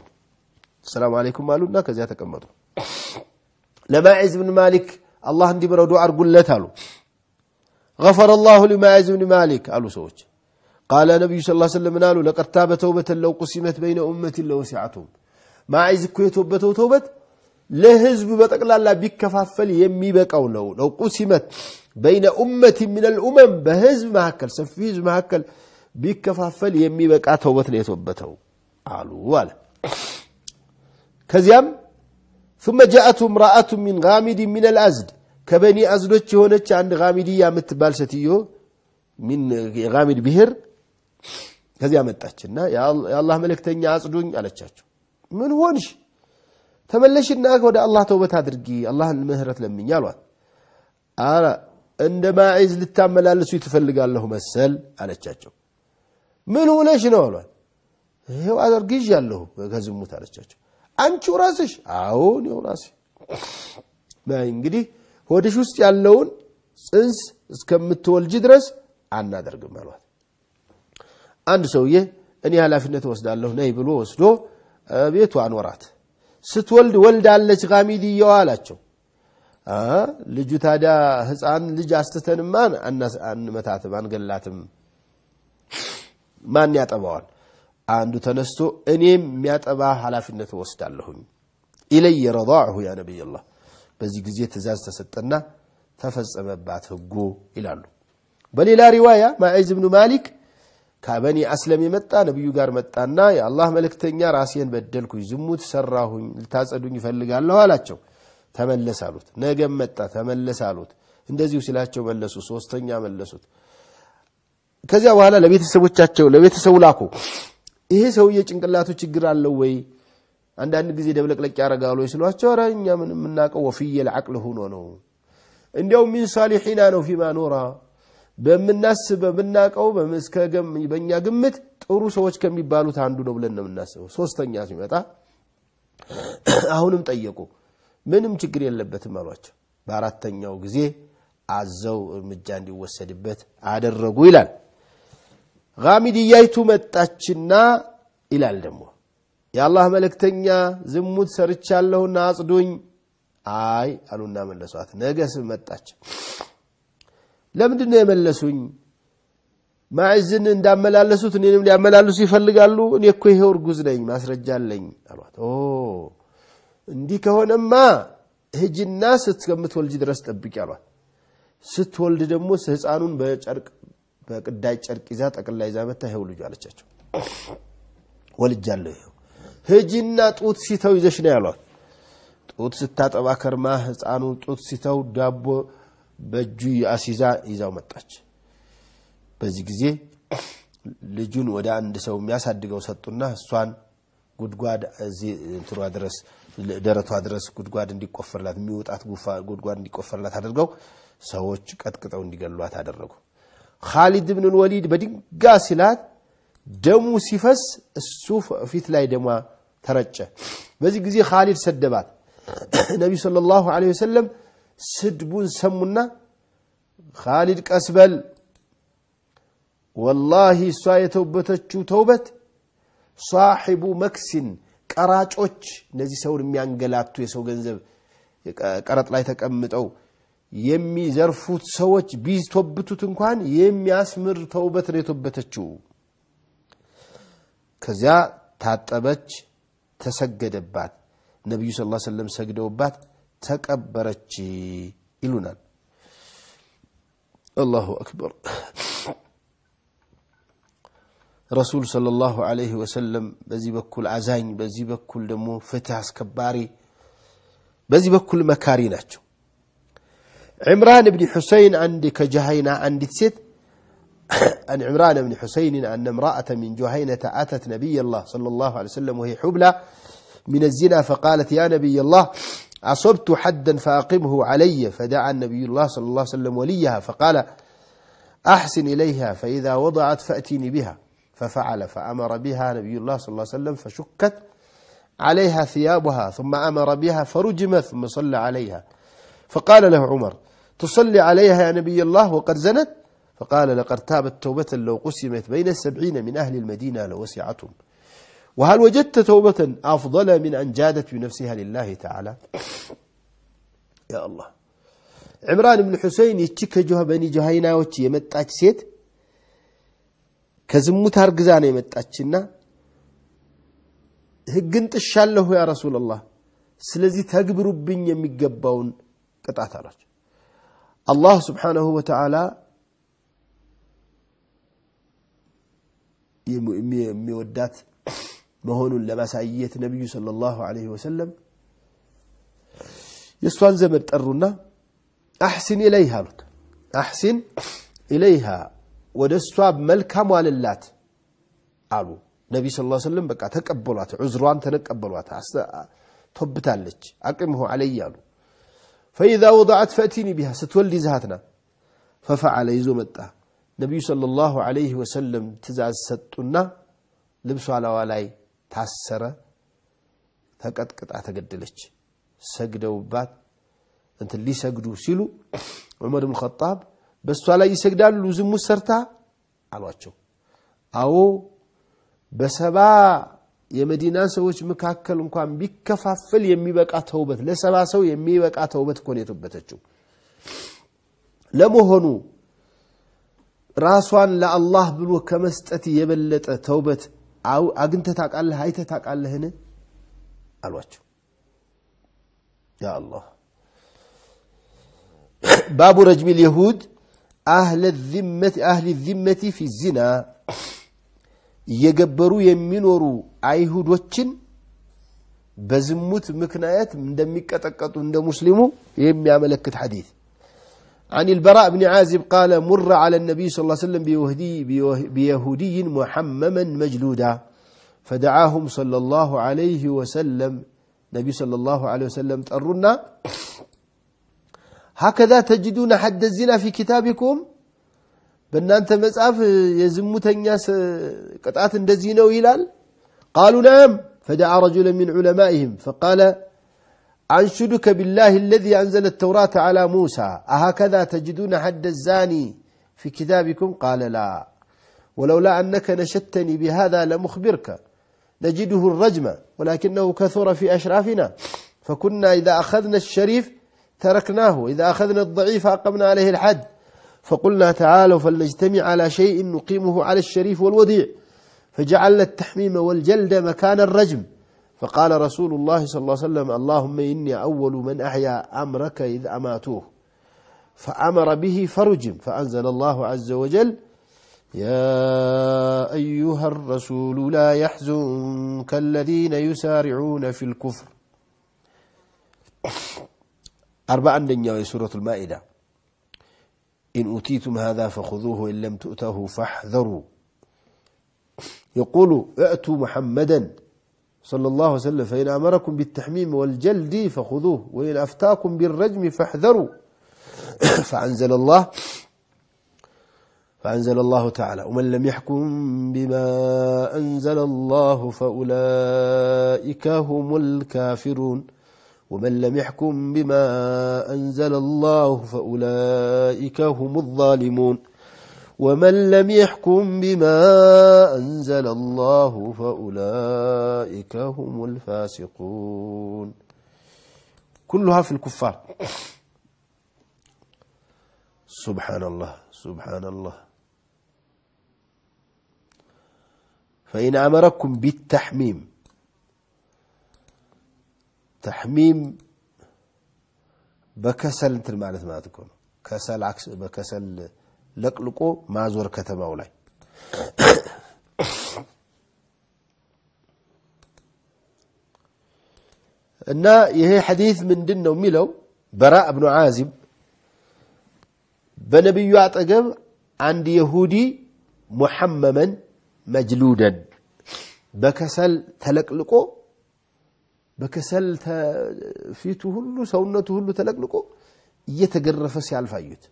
ሰላም አለይኩም አሉና ከዚያ ተቀመጡ። ለማዒዝ ብን ማሊክ አላህ እንዲምረው ዱዓ አርጉለት አሉ غفر الله لما عز بن مالك قالوا سوچ قال النبي صلى الله عليه وسلم قالوا لقد تاب توبه لو قسمت بين أمة لو سعتهم ما عايز كو توبه توبه لا بتقلالا بكفافل يمي بقاو لو لو قسمت بين أمة من الامم بهز ما هكل سفيز ما هكل بكفافل يمي بقا توبه لي توبته قالوا ولا كزيام ثم جاءته امرأة من غامد من الأزد ከበኒ አዝዶች የሆነች አንድ ጋሚድያ የምትባል ሴትዮ የጋሚድ ብሔር ከዚያ መጣችና የአላህ መልእክተኛ አጽዱኝ አለቻቸው ምን ሆንሽ ተመለሽና ወደ አላህ ተውበት አድርጊ አላህን ምህረት ለምኝ አሏት አረ እንደ ማዕዝ ልታመላልሱ ትፈልጋለሁ መሰል አለቻቸው ምን ሆነሽ ነው አሏት ይሄው አድርግዣለሁ ከዝሙት አለቻቸው አንቺው ራስሽ? አዎ ራስሽ ራሴ። እንግዲህ ሆድሽ ውስጥ ያለውን ጽንስ እስከምትወልጅ ድረስ አናደርግም አሏት። አንድ ሰውዬ እኔ ኃላፊነት ወስዳለሁ ነይ ብሎ ወስዶ ቤቱ አኖራት። ስትወልድ ወልዳለች ጋሚዲያዋ አላቸው። ልጁ ታዲያ ህፃን ልጅ አስትተንማ አንመታትም፣ አንገላትም፣ ማን ያጠባዋል? አንዱ ተነስቶ እኔም የሚያጠባ ኃላፊነት ወስዳለሁኝ ኢለየ ረዳዕሁ ያ ነቢይላህ በዚህ ጊዜ ትእዛዝ ተሰጠና ተፈጸመባት ህጉ ይላሉ በሌላ ሪዋያ ማዒዝ ብኑ ማሊክ ከበኒ አስለም የመጣ ነቢዩ ጋር መጣና የአላህ መልእክተኛ ራሴን በደልኩኝ ዝሙት ሰራሁኝ ልታጸዱኝ ይፈልጋለሁ አላቸው ተመለስ አሉት ነገም መጣ ተመለስ አሉት እንደዚሁ ሲላቸው መለሱ ሶስተኛ መለሱት ከዚያ በኋላ ለቤተሰቦቻቸው ለቤተሰቡ ላኩ ይሄ ሰውዬ ጭንቅላቱ ችግር አለው ወይ? አንዳንድ ጊዜ ደብለቅለቅ ያረጋሉ ወይ ስሏቸው፣ ኧረ እኛ ምን የምናውቀው ወፍየል ዐቅል ሆኖ ነው እንዲያውም ሚን ሳሊሒና ነው ፊማ ኖራ በምናስብ በምናውቀው በእኛ ግምት ጥሩ ሰዎች ከሚባሉት አንዱ ነው ብለን ነው የምናስበው። ሶስተኛ ሲመጣ አሁንም ጠየቁ፣ ምንም ችግር የለበትም አሏቸው። በአራተኛው ጊዜ አዘው እርምጃ እንዲወሰድበት አደረጉ ይላል። ጋሚድያይቱ መጣችና ይላል ደግሞ የአላህ መልእክተኛ ዝሙት ሰርቻለሁና አጽዱኝ አይ አሉና መለሷት። ነገስ መጣች። ለምንድን ነው የመለሱኝ? ማዕዝን እንዳመላለሱት እኔንም ሊያመላልሱ ይፈልጋሉ። እኔ እኮ ይሄው እርጉዝ ነኝ ማስረጃ አለኝ አሏት። እንዲህ ከሆነማ ህጅና እስከምትወልጅ ድረስ ጠብቂ አሏት። ስትወልድ ደግሞ ህፃኑን በጨርቅ በቅዳይ ጨርቅ ይዛ ጠቅላይ ይዛ መታ ይሄው ልጁ አለቻቸው። ወልጃለሁ ይሄው ህጂና ጡት ሲተው ይዘሽ ነው ያሏት። ጡት ስታጠባ ከርማ ህፃኑ ጡት ሲተው ዳቦ በእጁ አሲዛ ይዛው መጣች። በዚህ ጊዜ ልጁን ወደ አንድ ሰው የሚያሳድገው ሰጡና እሷን ጉድጓድ እንትኗ ድረስ ደረቷ ድረስ ጉድጓድ እንዲቆፈርላት የሚወጣት ጉድጓድ እንዲቆፈርላት አድርገው ሰዎች ቀጥቅጠው እንዲገሏት አደረጉ። ካሊድ ብን ወሊድ በድንጋ ሲላት ደሙ ሲፈስ እሱ ፊት ላይ ደሟ ተረጨ። በዚህ ጊዜ ካሊድ ሰደባት። ነቢዩ ሰለላሁ ዐለይሂ ወሰለም ስድቡን ሰሙና ካሊድ ቀስበል ወላሂ እሷ የተውበተችው ተውበት ሳሒቡ መክሲን ቀራጮች፣ እነዚህ ሰውን የሚያንገላቱ የሰው ገንዘብ ቀረጥ ላይ ተቀምጠው يمي زرفوت سوت بيز توبتو تنكوان يمي اسمر توبت ري توبتتشو كزيا تاتبتش تسجد بات نبي صلى الله عليه وسلم سجد بات تكبرتشي إلونا الله أكبر رسول صلى الله عليه وسلم بزي بكل عزاين بزي بكل دمو فتح سكباري بزي بكل مكاري ناتشو عمران بن حسين عندك جهينة عند ست عن عمران بن حسين أن امرأة من جهينة أتت نبي الله صلى الله عليه وسلم وهي حبلى من الزنا فقالت يا نبي الله أصبت حدا فأقمه علي فدعا النبي الله صلى الله عليه وسلم وليها فقال أحسن إليها فإذا وضعت فأتيني بها ففعل فأمر بها نبي الله صلى الله عليه وسلم فشكت عليها ثيابها ثم أمر بها فرجمت ثم صلى عليها فقال له عمر تصلي عليها يا نبي الله وقد زنت فقال لقد تابت توبة لو قسمت بين السبعين من أهل المدينة لوسعتهم وهل وجدت توبة أفضل من أن جادت بنفسها لله تعالى يا الله عمران بن حسين يتشك جوه بني جهينا وتش يمتاج سيت كزموت هرقزان يمتاجنا يا رسول الله ረሱላላህ ስለዚህ ተግብሩብኝ የሚገባውን قطعت رجل الله سبحانه وتعالى يمودات مهون لما سعية النبي صلى الله عليه وسلم يسوان زمن ترنا أحسن إليها أحسن إليها ودسواب ملكا واللات قالوا نبي صلى الله عليه وسلم بقى تكبلات عزروان تنكبلات تبتالج أقمه علي يالو فإذا وضعت فأتيني بها ستولي زهاتنا ففعل يزو متى نبي صلى الله عليه وسلم تزاز ستنا لبسوا على والاي تاسرة تكت كت أتقدلش سجدوا بات أنت اللي سجدوا سيلو عمر بن الخطاب بس على يسجد لوزم مسرتا على وجهه أو بسبا የመዲና ሰዎች መካከል እንኳን ቢከፋፈል የሚበቃ ተውበት ለሰባ ሰው የሚበቃ ተውበት እኮ ነው የተውበተችው። ለመሆኑ ራሷን ለአላህ ብሎ ከመስጠት የበለጠ ተውበት አግኝተህ ታውቃለህ? አይተህ ታውቃለህን? አሏቸው። ያ አላህ ባቡ ረጅሚል የሁድ አህሊ ዚመቲ ፊ ዚና እየገበሩ የሚኖሩ አይሁዶችን በዝሙት ምክንያት እንደሚቀጠቀጡ እንደ ሙስሊሙ የሚያመለክት ሐዲት عن البراء بن عازب قال مر على النبي صلى الله عليه وسلم بيهودي, بيهودي محمما مجلودا فدعاهم صلى الله عليه وسلم نبي صلى الله عليه وسلم تأرنا هكذا تجدون حد الزنا في كتابكم በእናንተ መጽሐፍ የዝሙተኛ ቅጣት እንደዚህ ነው ይላል قالوا نعم فدعا رجلا من علمائهم فقال أنشدك بالله الذي أنزل التوراة على موسى أهكذا تجدون حد الزاني في كتابكم قال لا ولولا أنك نشدتني بهذا لمخبرك نجده الرجم ولكنه كثر في أشرافنا فكنا إذا أخذنا الشريف تركناه وإذا أخذنا الضعيف أقمنا عليه الحد فقلنا تعالوا فلنجتمع على شيء نقيمه على الشريف والوديع فجعلنا التحميم والجلد مكان الرجم فقال رسول الله صلى الله عليه وسلم اللهم إني أول من أحيا أمرك إذ أماتوه فأمر به فرجم فأنزل الله عز وجل يا أيها الرسول لا يحزنك الذين يسارعون في الكفر أربعة من سورة المائدة إن أوتيتم هذا فخذوه وإن لم تؤته فاحذروا يقول ائتوا محمدا صلى الله عليه وسلم فإن أمركم بالتحميم والجلد فخذوه وإن أفتاكم بالرجم فاحذروا فأنزل الله فأنزل الله تعالى ومن لم يحكم بما أنزل الله فأولئك هم الكافرون ومن لم يحكم بما أنزل الله فأولئك هم الظالمون ومن لم يحكم بما أنزل الله فأولئك هم الفاسقون كلها في الكفار سبحان الله سبحان الله فإن أمركم بالتحميم ተሕሚም በከሰል እንትን ማለት ማለት እኮ ነው። ከሰል በከሰል ለቅልቆ ማዞር ከተማው ላይ እና ይሄ ሐዲስ ምንድን ነው የሚለው በራ እብኑ ዓዚብ በነቢዩ አጠገብ አንድ የሁዲ ሙሐመመን መጅሉደን በከሰል ተለቅልቆ በከሰል ፊቱ ሁሉ ሰውነቱ ሁሉ ተለቅልቆ እየተገረፈ ሲያልፋዩት አዩት።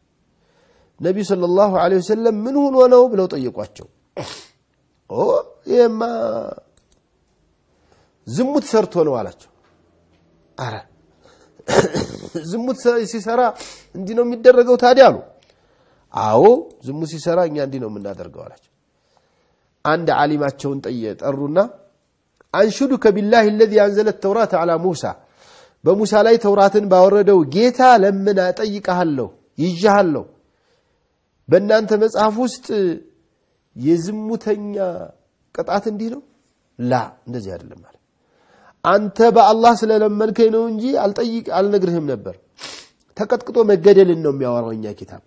ነቢዩ ሰለላሁ ዐለይሂ ወሰለም ምን ሆኖ ነው ብለው ጠየቋቸው። ይህማ ዝሙት ሰርቶ ነው አላቸው። አረ ዝሙት ሲሰራ እንዲህ ነው የሚደረገው ታዲያ አሉ። አዎ ዝሙት ሲሰራ እኛ እንዲህ ነው የምናደርገው አላቸው። አንድ ዓሊማቸውን ጠሩና አንሽዱከ ቢላህ ለዚ አንዘለ ተውራት አላ ሙሳ በሙሳ ላይ ተውራትን ባወረደው ጌታ ለምን ጠይቀሃለሁ፣ ይዣሃለሁ። በእናንተ መጽሐፍ ውስጥ የዝሙተኛ ቅጣት እንዲህ ነው? ላ እንደዚህ አይደለም ማለት አንተ በአላህ ስለለመንከኝ ነው እንጂ አልጠይቅ አልነግርህም ነበር። ተቀጥቅጦ መገደልን ነው የሚያወራው እኛ ኪታብ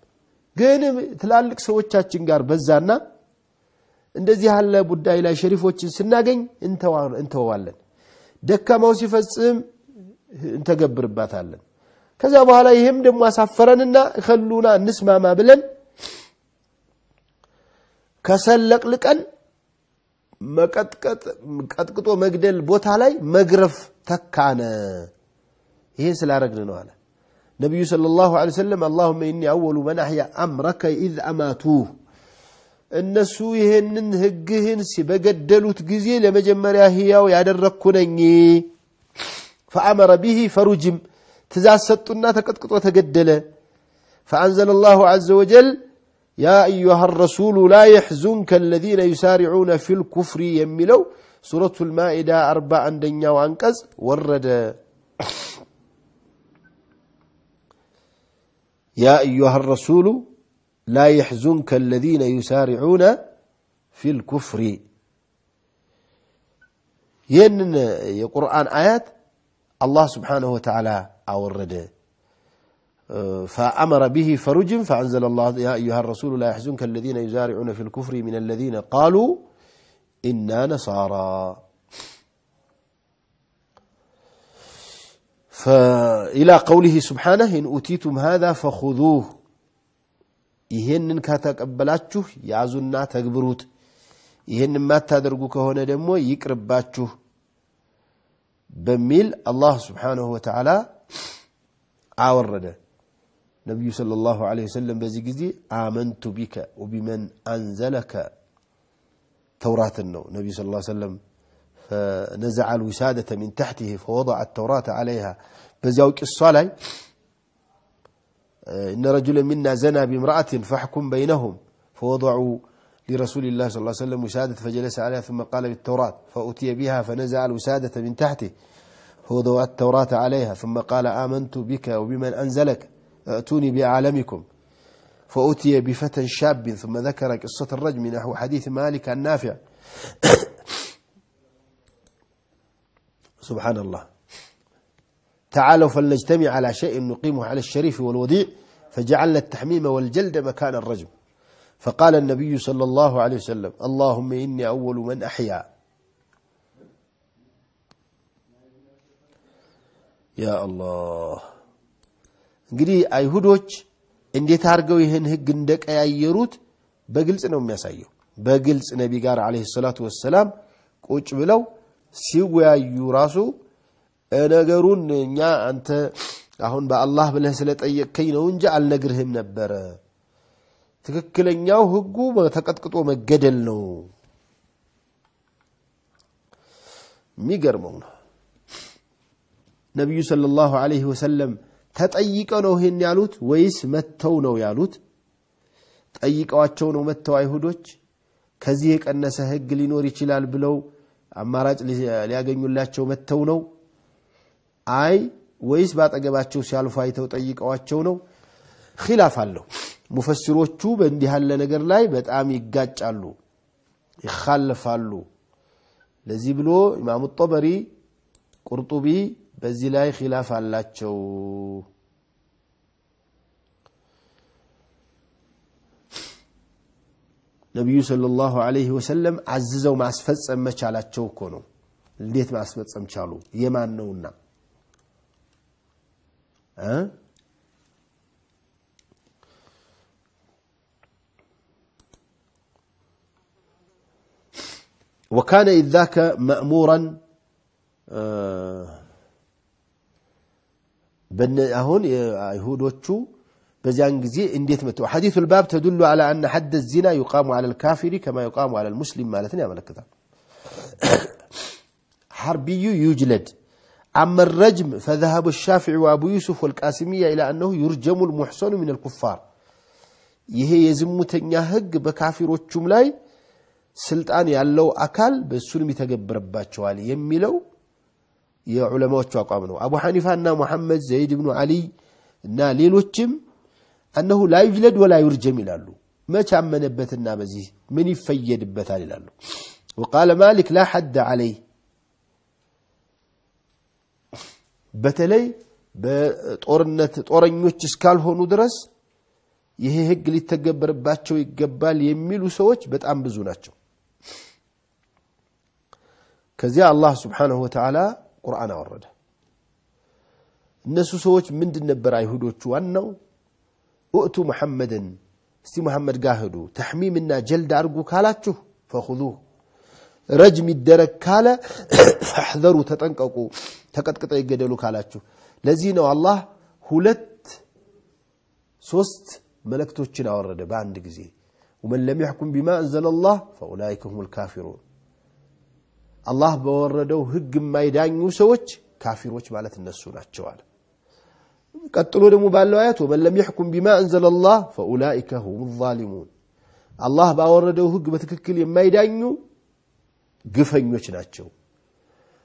ግን ትላልቅ ሰዎቻችን ጋር በዛና እንደዚህ ያለ ጉዳይ ላይ ሸሪፎችን ስናገኝ እንተወዋለን። ደካማው ሲፈጽም እንተገብርባታለን። ከዚያ በኋላ ይህም ደግሞ አሳፈረንና እከሉና እንስማማ ብለን ከሰለቅልቀን ቀጥቅጦ መግደል ቦታ ላይ መግረፍ ተካነ። ይህን ስላረግን ነው አለ ነቢዩ ሰለላሁ ዐለይሂ ሰለም አላሁመ ኢኒ አወሉ መን አሕያ አምረከ ኢዝ አማቱህ እነሱ ይሄንን ህግህን በገደሉት ጊዜ ለመጀመሪያ ህያው ያደረግኩ ነኝ ፈአመረ ብሂ ፈሩጅም ትእዛዝ ሰጡና ተቀጥቅጦ ተገደለ فأنزل الله عز وجل يا أيها الرسول لا يحزنك الذين يسارعون في الكفر يملو سورة المائدة أربعا دنيا وأنكز ورد يا أيها الرسول لا يحزنك الذين يسارعون في الكفر ين قرآن آيات الله سبحانه وتعالى أورده فأمر به فرجم فأنزل الله يا أيها الرسول لا يحزنك الذين يزارعون في الكفر من الذين قالوا إنا نصارى فإلى قوله سبحانه إن أوتيتم هذا فخذوه ይሄንን ከተቀበላችሁ ያዙና ተግብሩት። ይህን የማታደርጉ ከሆነ ደግሞ ይቅርባችሁ በሚል አላህ ስብሓንሁ ወተዓላ አወረደ። ነቢዩ ሰለላሁ ዐለይሂ ወሰለም በዚህ ጊዜ አመንቱ ቢከ ወቢመን አንዘለከ ተውራትን ነው ነቢዩ ሰለላሁ ዐለይሂ ወሰለም ፈነዘዐ አልዊሳደተ ሚን ተሕቲህ ፈወضዐ ተውራተ ዐለይሃ በዚያው ቂሷ ላይ آه، إن رجلا منا زنى بامرأة فاحكم بينهم فوضعوا لرسول الله صلى الله عليه وسلم وسادة فجلس عليها ثم قال بالتوراة فأتي بها فنزع الوسادة من تحته فوضع التوراة عليها ثم قال آمنت بك وبمن أنزلك ائتوني بعالمكم فأتي بفتى شاب ثم ذكر قصة الرجم نحو حديث مالك النافع سبحان الله تعالوا فلنجتمع على شيء نقيمه على الشريف والوديع فجعلنا التحميم والجلد مكان الرجم فقال النبي صلى الله عليه وسلم اللهم إني أول من أحيا يا الله قري ያ አላህ እንግዲህ አይሁዶች እንዴት أي يروت ህግ እንደቀያየሩት በግልጽ ነው የሚያሳየው በግልጽ ነቢ عليه الصلاة والسلام ወሰላም بلو ብለው ሲወያዩ ራሱ ነገሩን እኛ አንተ አሁን በአላህ ብለህ ስለጠየቅከኝ ነው እንጂ አልነግርህም ነበረ። ትክክለኛው ህጉ ተቀጥቅጦ መገደል ነው። የሚገርመው ነው ነቢዩ ሰለላሁ ዐለይሂ ወሰለም ተጠይቀው ነው ይህን ያሉት ወይስ መጥተው ነው ያሉት? ጠይቀዋቸው ነው መጥተው አይሁዶች ከዚህ የቀነሰ ህግ ሊኖር ይችላል ብለው አማራጭ ሊያገኙላቸው መጥተው ነው አይ ወይስ ባጠገባቸው ሲያልፉ አይተው ጠይቀዋቸው ነው? ኺላፍ አለው። ሙፈሲሮቹ በእንዲህ ያለ ነገር ላይ በጣም ይጋጫሉ፣ ይካለፋሉ። ለዚህ ብሎ ኢማሙ ጦበሪ፣ ቁርጡቢ በዚህ ላይ ኺላፍ አላቸው። ነቢዩ ሰለላሁ ዐለይሂ ወሰለም አዝዘው ማስፈጸም መቻላቸው እኮ ነው። እንዴት ማስፈጸም ቻሉ? የማን ነውና وكان إذ ذاك مأمورا آه، بن أهون يهود آه، وشو بزيان جزي إنديت متو حديث الباب تدل على أن حد الزنا يقام على الكافر كما يقام على المسلم مالتنا كذا حربي يجلد أما الرجم فذهب الشافعي وأبو يوسف والقاسمية إلى أنه يرجم المحسن من الكفار ይሄ የዝሙተኛ ህግ በካፊሮቹም ላይ ስልጣን ያለው አካል በእሱንም ይተገብርባቸዋል የሚለው የዑለማዎቹ አቋም ነው። አቡ ሐኒፋ እና ሙሐመድ ዘይድ ብኑ ዓሊይ እና ሌሎችም አነሁ ላ ዩጅለድ ወላ ዩርጀም ይላሉ። መች አመነበትና በዚህ ምን ይፈየድበታል ይላሉ። ወቃለ ማሊክ ላ ሐደ ዓለይህ በተለይ በጦርነት ጦረኞች እስካልሆኑ ድረስ ይሄ ህግ ሊተገበርባቸው ይገባል የሚሉ ሰዎች በጣም ብዙ ናቸው። ከዚያ አላህ ስብሓንሁ ወተዓላ ቁርአን አወረደ። እነሱ ሰዎች ምንድን ነበር አይሁዶቹ? ዋናው እእቱ ሙሐመድን እስቲ ሙሐመድ ጋር ሂዱ፣ ተሕሚምና ጀልድ አድርጉ ካላችሁ ፈኹዙ ረጅም ይደረግ ካለ ፈሕዘሩ ተጠንቀቁ ተቀጥቅጠው ይገደሉ ካላችሁ። ለዚህ ነው አላህ ሁለት ሶስት መልእክቶችን አወረደ በአንድ ጊዜ። ወመን ለም ያሕኩም ቢማ አንዘለ ላህ ፈኡላይከ ሁሙል ካፊሩን። አላህ በወረደው ህግ የማይዳኙ ሰዎች ካፊሮች ማለት እነሱ ናቸዋል። ቀጥሎ ደግሞ ባለው አያት ወመን ለም ያሕኩም ቢማ አንዘለ ላህ ፈኡላይከ ሁሙል ዛሊሙን። አላህ ባወረደው ህግ በትክክል የማይዳኙ ግፈኞች ናቸው።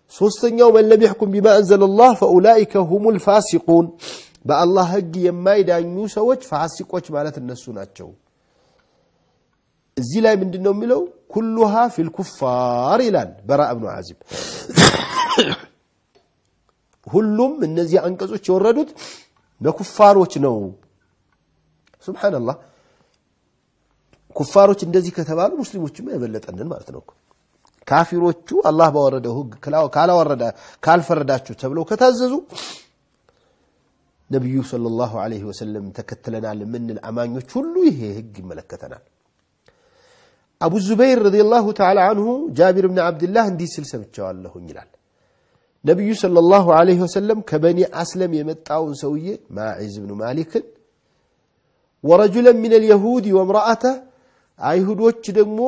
سوستن يوم لم يحكم بما أنزل الله فأولئك هم الفاسقون بأ الله هج يما يدان فاسق فاسقوج مالت النسونات أتشو الزلاي من دنهم ملو كلها في الكفار لان براء ابن عازب هلوم من نزي أنكزو تشوردوت نكفار وشنو سبحان الله كفار وشن نزي كتبال مسلم وشن ما يبلت أنن مالت نوكم ካፊሮቹ አላህ ባወረደው ህግ ካላወረደ ካልፈረዳችሁ ተብለው ከታዘዙ ነቢዩ ሰለላሁ ዐለይሂ ወሰለም ተከትለናል የምንል አማኞች ሁሉ ይሄ ህግ ይመለከተናል። አቡ ዙበይር ረዲየላሁ ተዓላ አንሁ ጃቢር ብን ዓብድላህ እንዲህ ስል ሰምቸዋለሁኝ ይላል። ነቢዩ ሰለላሁ ዐለይሂ ወሰለም ከበኒ አስለም የመጣውን ሰውዬ ማዒዝ ብኑ ማሊክን ወረጁለን ሚነል የሁድ ወምረአተ አይሁዶች ደግሞ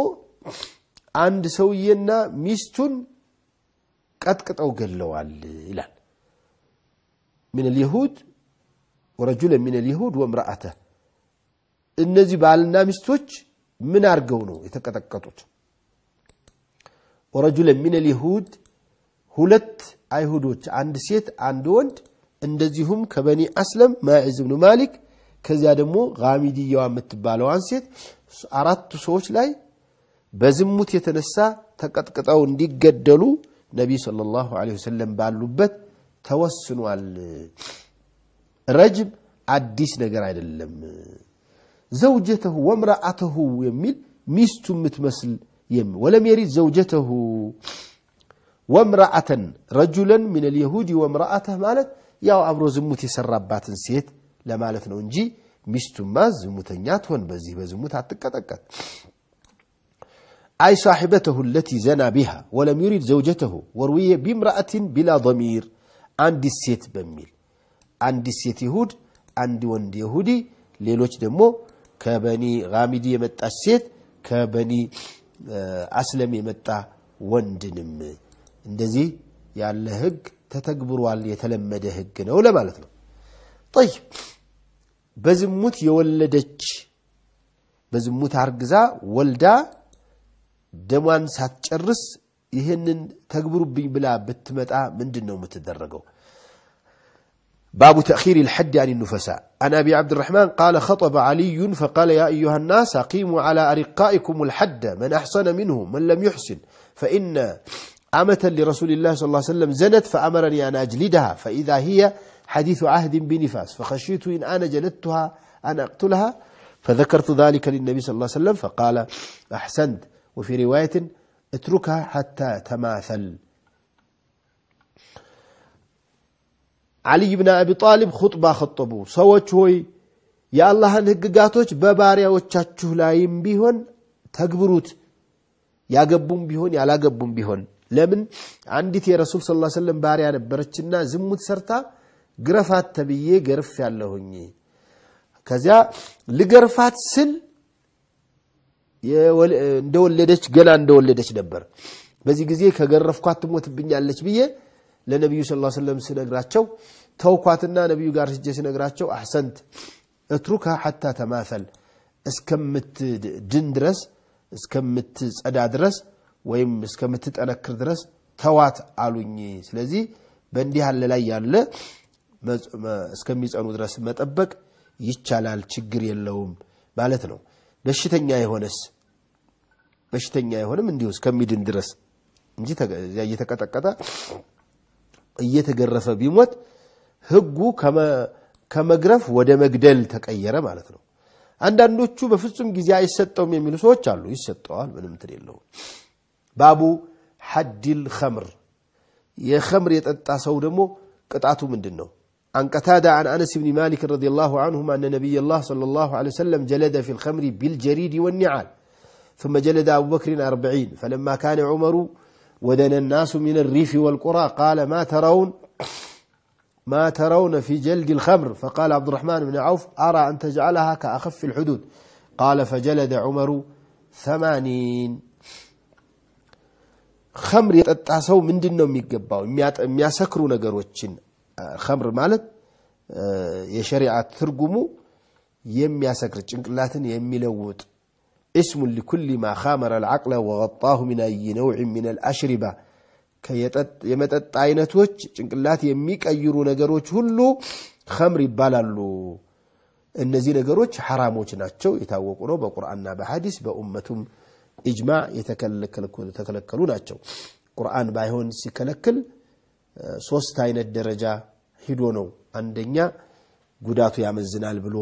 አንድ ሰውዬና ሚስቱን ቀጥቅጠው ገለዋል ይላል። ሚን ልይሁድ ወረጁለ ሚን ልይሁድ ወምራአተ እነዚህ ባልና ሚስቶች ምን አድርገው ነው የተቀጠቀጡት? ወረጁለ ሚን ልይሁድ ሁለት አይሁዶች፣ አንድ ሴት፣ አንድ ወንድ፣ እንደዚሁም ከበኒ አስለም ማዕዝ ብኑ ማሊክ ከዚያ ደግሞ ጋሚድያዋ የምትባለዋን ሴት አራቱ ሰዎች ላይ በዝሙት የተነሳ ተቀጥቅጠው እንዲገደሉ ነቢይ ሰለላሁ ዐለይሂ ወሰለም ባሉበት ተወስኗል። ረጅም አዲስ ነገር አይደለም። ዘውጀተሁ ወምራአተሁ የሚል ሚስቱ የምትመስል ወለም የሪድ ዘውጀተሁ ወምራአተን ረጁለን ምን ልየሁድ ወምራአተህ ማለት ያው አብሮ ዝሙት የሰራባትን ሴት ለማለት ነው እንጂ ሚስቱማ ዝሙተኛ ትሆን፣ በዚህ በዝሙት አትቀጠቀጥ። أي صاحبته التي زنى بها ولم يرد زوجته وروي بامرأة بلا ضمير عند السيت بميل عند السيت يهود عند وند يهودي ሌሎች ደግሞ ከበኒ ጋሚዲ የመጣች ሴት ከበኒ አስለም የመጣ ወንድንም እንደዚህ ያለ ህግ ተተግብሯል። የተለመደ ህግ ነው ለማለት ነው። ጠይ በዝሙት የወለደች በዝሙት አርግዛ ወልዳ ደሟን ሳትጨርስ ይህንን ተግብሩብኝ ብላ ብትመጣ ምንድን ነው የምትደረገው? باب تأخير الحد عن النفساء عن أبي عبد الرحمن قال خطب علي فقال يا أيها الناس أقيموا على أرقائكم الحد من أحسن منه من لم يحسن فإن أمة لرسول الله صلى الله عليه وسلم زنت فأمرني أن أجلدها فإذا هي حديث عهد بنفاس فخشيت إن أنا جلدتها أن أقتلها فذكرت ذلك للنبي صلى الله عليه وسلم فقال أحسنت وفي رواية اتركها حتى تماثل علي ብን አቢ ጣሊብ خጥባ خጠቡ ሰዎች ሆይ የአላህን ህግጋቶች በባሪያዎቻችሁ ላይም ቢሆን ተግብሩት ያገቡም ቢሆን ያላገቡም ቢሆን ለምን አንዲት የረሱል ስ ሰለም ባሪያ ነበረችና ዝሙት ሰርታ ግረፋት ተብዬ ገርፍ ያለሁኝ ከዚያ ልገርፋት ስል እንደወለደች ገና እንደወለደች ነበር። በዚህ ጊዜ ከገረፍኳት ትሞትብኛለች ብዬ ለነቢዩ ስ ስለም ስነግራቸው ተውኳትና ነቢዩ ጋር ሂጄ ስነግራቸው አሕሰንት እትሩካ ሓታ ተማፈል እስከምትድን ድረስ እስከምትጸዳ ድረስ ወይም እስከምትጠነክር ድረስ ተዋት አሉኝ። ስለዚህ በእንዲህ ያለ ላይ ያለ እስከሚጸኑ ድረስ መጠበቅ ይቻላል፣ ችግር የለውም ማለት ነው። በሽተኛ የሆነስ በሽተኛ አይሆንም እንዲሁ እስከሚድን ድረስ እንጂ እየተቀጠቀጠ እየተገረፈ ቢሞት ህጉ ከመግረፍ ወደ መግደል ተቀየረ ማለት ነው። አንዳንዶቹ በፍጹም ጊዜ አይሰጠውም የሚሉ ሰዎች አሉ። ይሰጠዋል፣ ምንም እንትን የለውም። ባቡ ሐዲል ኸምር የኸምር የጠጣ ሰው ደግሞ ቅጣቱ ምንድን ነው? عن قتادة عن أنس بن مالك رضي الله عنهما أن نبي الله صلى الله عليه وسلم جلد في الخمر بالجريد والنعال ثم جلد أبو بكر أربعين فلما كان عمر ودن الناس من الريف والقرى قال ما ترون ما ترون في جلد الخمر فقال عبد الرحمن بن عوف أرى أن تجعلها كأخف الحدود قال فجلد عمر ثمانين ከምር የጠጣ ሰው ምንድን ነው የሚገባው? የሚያሰክሩ ነገሮችን ከምር ማለት የሸሪዓ ትርጉሙ የሚያሰክር يم የሚለውጥ እስሙ ሊኩል ማ ካመረ ልዓቅለ ወገጣሁ ምን አይ ነውዕን ምን አልአሽሪባ የመጠጥ አይነቶች ጭንቅላት የሚቀይሩ ነገሮች ሁሉ ከምር ይባላሉ። እነዚህ ነገሮች ሐራሞች ናቸው፣ የታወቁ ነው። በቁርአንና በሐዲስ በኡመቱም ኢጅማዕ የተከለከሉ ናቸው። ቁርአን ባይሆን ሲከለክል ሶስት አይነት ደረጃ ሂዶ ነው። አንደኛ ጉዳቱ ያመዝናል ብሎ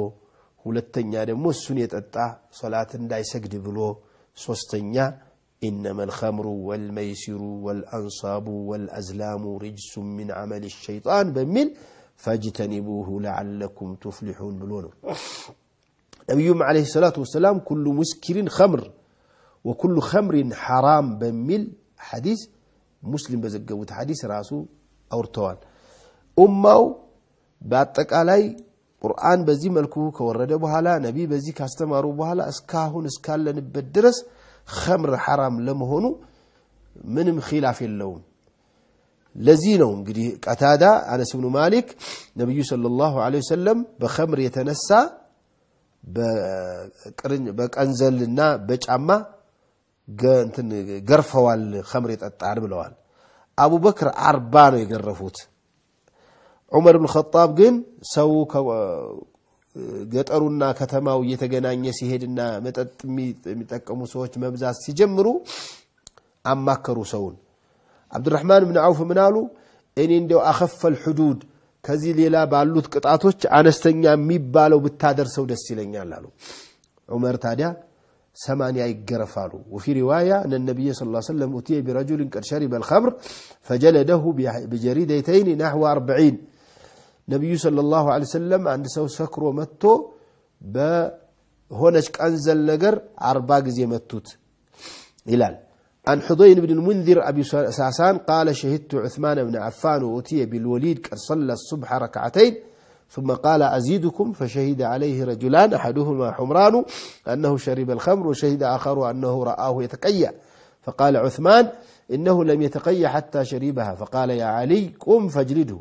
ولتنيا دمو السنية اتا صلاة داي سجد بلو سوستنيا إنما الخمر والميسر والأنصاب والأزلام رجس من عمل الشيطان بمن فاجتنبوه لعلكم تفلحون بلونه نبيهم عليه الصلاة والسلام كل مسكر خمر وكل خمر حرام بمل حديث مسلم بزقوت حديث راسو أورتوان أمه باتك علي ቁርአን በዚህ መልኩ ከወረደ በኋላ ነቢ በዚህ ካስተማሩ በኋላ እስካሁን እስካለንበት ድረስ ከምር ሐራም ለመሆኑ ምንም ኪላፍ የለውም። ለዚህ ነው እንግዲህ ቀታዳ አነስ ብኑ ማሊክ ነቢዩ ሰለላሁ ዐለይሂ ወሰለም በከምር የተነሳ በቀንዘልና በጫማ ገርፈዋል፣ ከምር ይጠጣል ብለዋል። አቡበክር አርባ ነው የገረፉት። ዑመር ብን ኸጣብ ግን ሰው ገጠሩና ከተማው እየተገናኘ ሲሄድና መጠጥ የሚጠቀሙ ሰዎች መብዛት ሲጀምሩ አማከሩ ሰውን። አብዱራህማን ብን ዐውፍ ምናሉ እኔ እንዲያው አኸፈል ሕዱድ ከዚህ ሌላ ባሉት ቅጣቶች አነስተኛ የሚባለው ብታደርሰው ደስ ይለኛል አሉ። ዑመር ታዲያ ሰማንያ ይገረፋሉ። ወፊ ሪዋያ እነ ነቢይ ሰለላሁ ዐለይሂ ወሰለም ኡቲየ ቢረጁልን ቀድ ሸሪበል ኸምር ፈጀለደሁ ብጀሪደተይን ናሕወ አርበዒን ነቢዩ ሰለላሁ ዐለይሂ ወሰለም አንድ ሰው ሰክሮ መጥቶ በሆነች ቀንዘል ነገር አርባ ጊዜ መቱት ይላል። عن حضين بن المنذر أبي ساسان قال شهدت عثمان بن عفان وأتي بالوليد قد صلى الصبح ركعتين ثم قال أزيدكم فشهد عليه رجلان أحدهما حمران أنه شرب الخمر وشهد آخر أنه رآه يتقيأ فقال عثمان إنه لم يتقيأ حتى شربها فقال يا علي قم فاجلده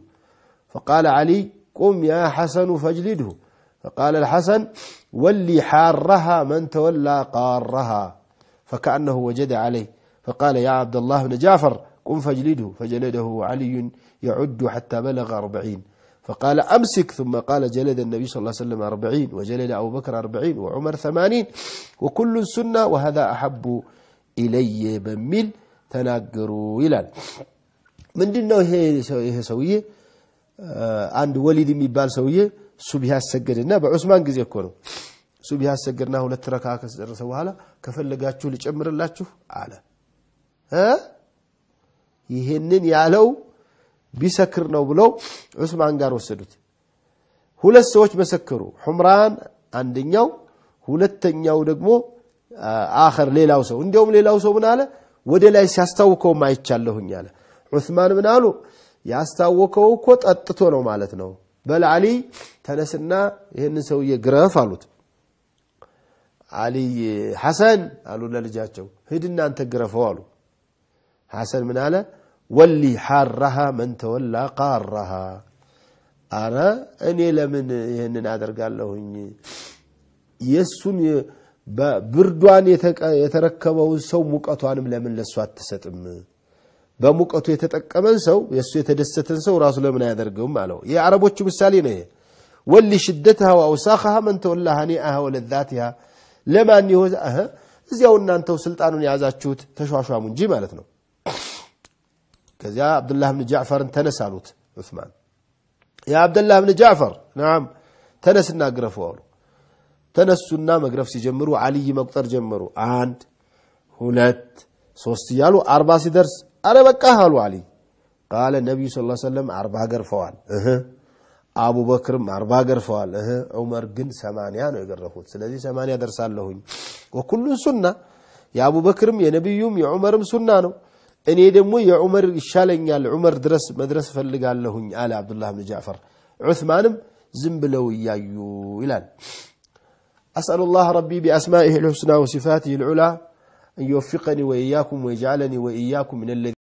فقال علي قم يا حسن فاجلده فقال الحسن ولي حارها من تولى قارها فكأنه وجد عليه فقال يا عبد الله بن جعفر قم فاجلده فجلده علي يعد حتى بلغ أربعين فقال أمسك ثم قال جلد النبي صلى الله عليه وسلم أربعين وجلد أبو بكر أربعين وعمر ثمانين وكل سنة وهذا أحب إلي من تناقروا إلى من دينه هي سويه አንድ ወሊድ የሚባል ሰውዬ ሱብሂ ቢያሰገድና በዑስማን ጊዜ እኮ ነው። ሱብሂ ቢያሰገድና ሁለት ረካ ከተጨረሰ በኋላ ከፈለጋችሁ ልጨምርላችሁ አለ። ይህንን ያለው ቢሰክር ነው ብለው ዑስማን ጋር ወሰዱት። ሁለት ሰዎች መሰከሩ። ሑምራን አንደኛው፣ ሁለተኛው ደግሞ አኸር ሌላው ሰው። እንዲያውም ሌላው ሰው ምን አለ? ወደ ላይ ሲያስታውከውም አይቻለሁኝ አለ። ዑስማን ምን አሉ? ያስታወከው እኮ ጠጥቶ ነው ማለት ነው። በል አሊ ተነስና ይህንን ሰውዬ ግረፍ አሉት። አሊ ሐሰን አሉ ለልጃቸው፣ ሂድና አንተ ግረፈው አሉ። ሐሰን ምን አለ? ወሊ ሓራሃ መን ተወላ ቃራሃ። አረ እኔ ለምን ይህንን አደርጋለሁኝ? የእሱን ብርዷን የተረከበውን ሰው ሙቀቷንም ለምን ለእሱ አትሰጥም? በሙቀቱ የተጠቀመን ሰው የእሱ የተደሰተን ሰው ራሱ ለምን አያደርገውም አለው። የአረቦቹ ምሳሌ ነው ይሄ። ወሊ ሽደትሃ ወአውሳክሃ መን ተወላ ሀኒአሃ ወለዛትሃ ለማን ይሆዛ እዚያው እናንተው ስልጣኑን የያዛችሁት ተሿሿሙ እንጂ ማለት ነው። ከዚያ አብዱላህ ብን ጃዕፈርን ተነስ አሉት ዑስማን። ያ አብደላህ ብን ጃዕፈር ናም ተነስና ግረፈው አሉ። ተነሱና መግረፍ ሲጀምሩ አልይ መቁጠር ጀመሩ። አንድ ሁለት ሶስት እያሉ አርባ ሲደርስ أرى بكاه هالو علي قال النبي صلى الله عليه وسلم أربعة قرفوال أه. أبو بكر أربعة قرفوال أه. عمر قن سمانيا نقرفوت سلذي سمانيا درسال لهن وكل سنة يا أبو بكر يا نبي يوم يا عمر سنة نو إن يدمو يا عمر الشالن يا عمر درس مدرسة فلقال لهن آل عبد الله بن جعفر عثمان زنبلو يا يولان أسأل الله ربي بأسمائه الحسنى وصفاته العلى أن يوفقني وإياكم ويجعلني وإياكم من الذي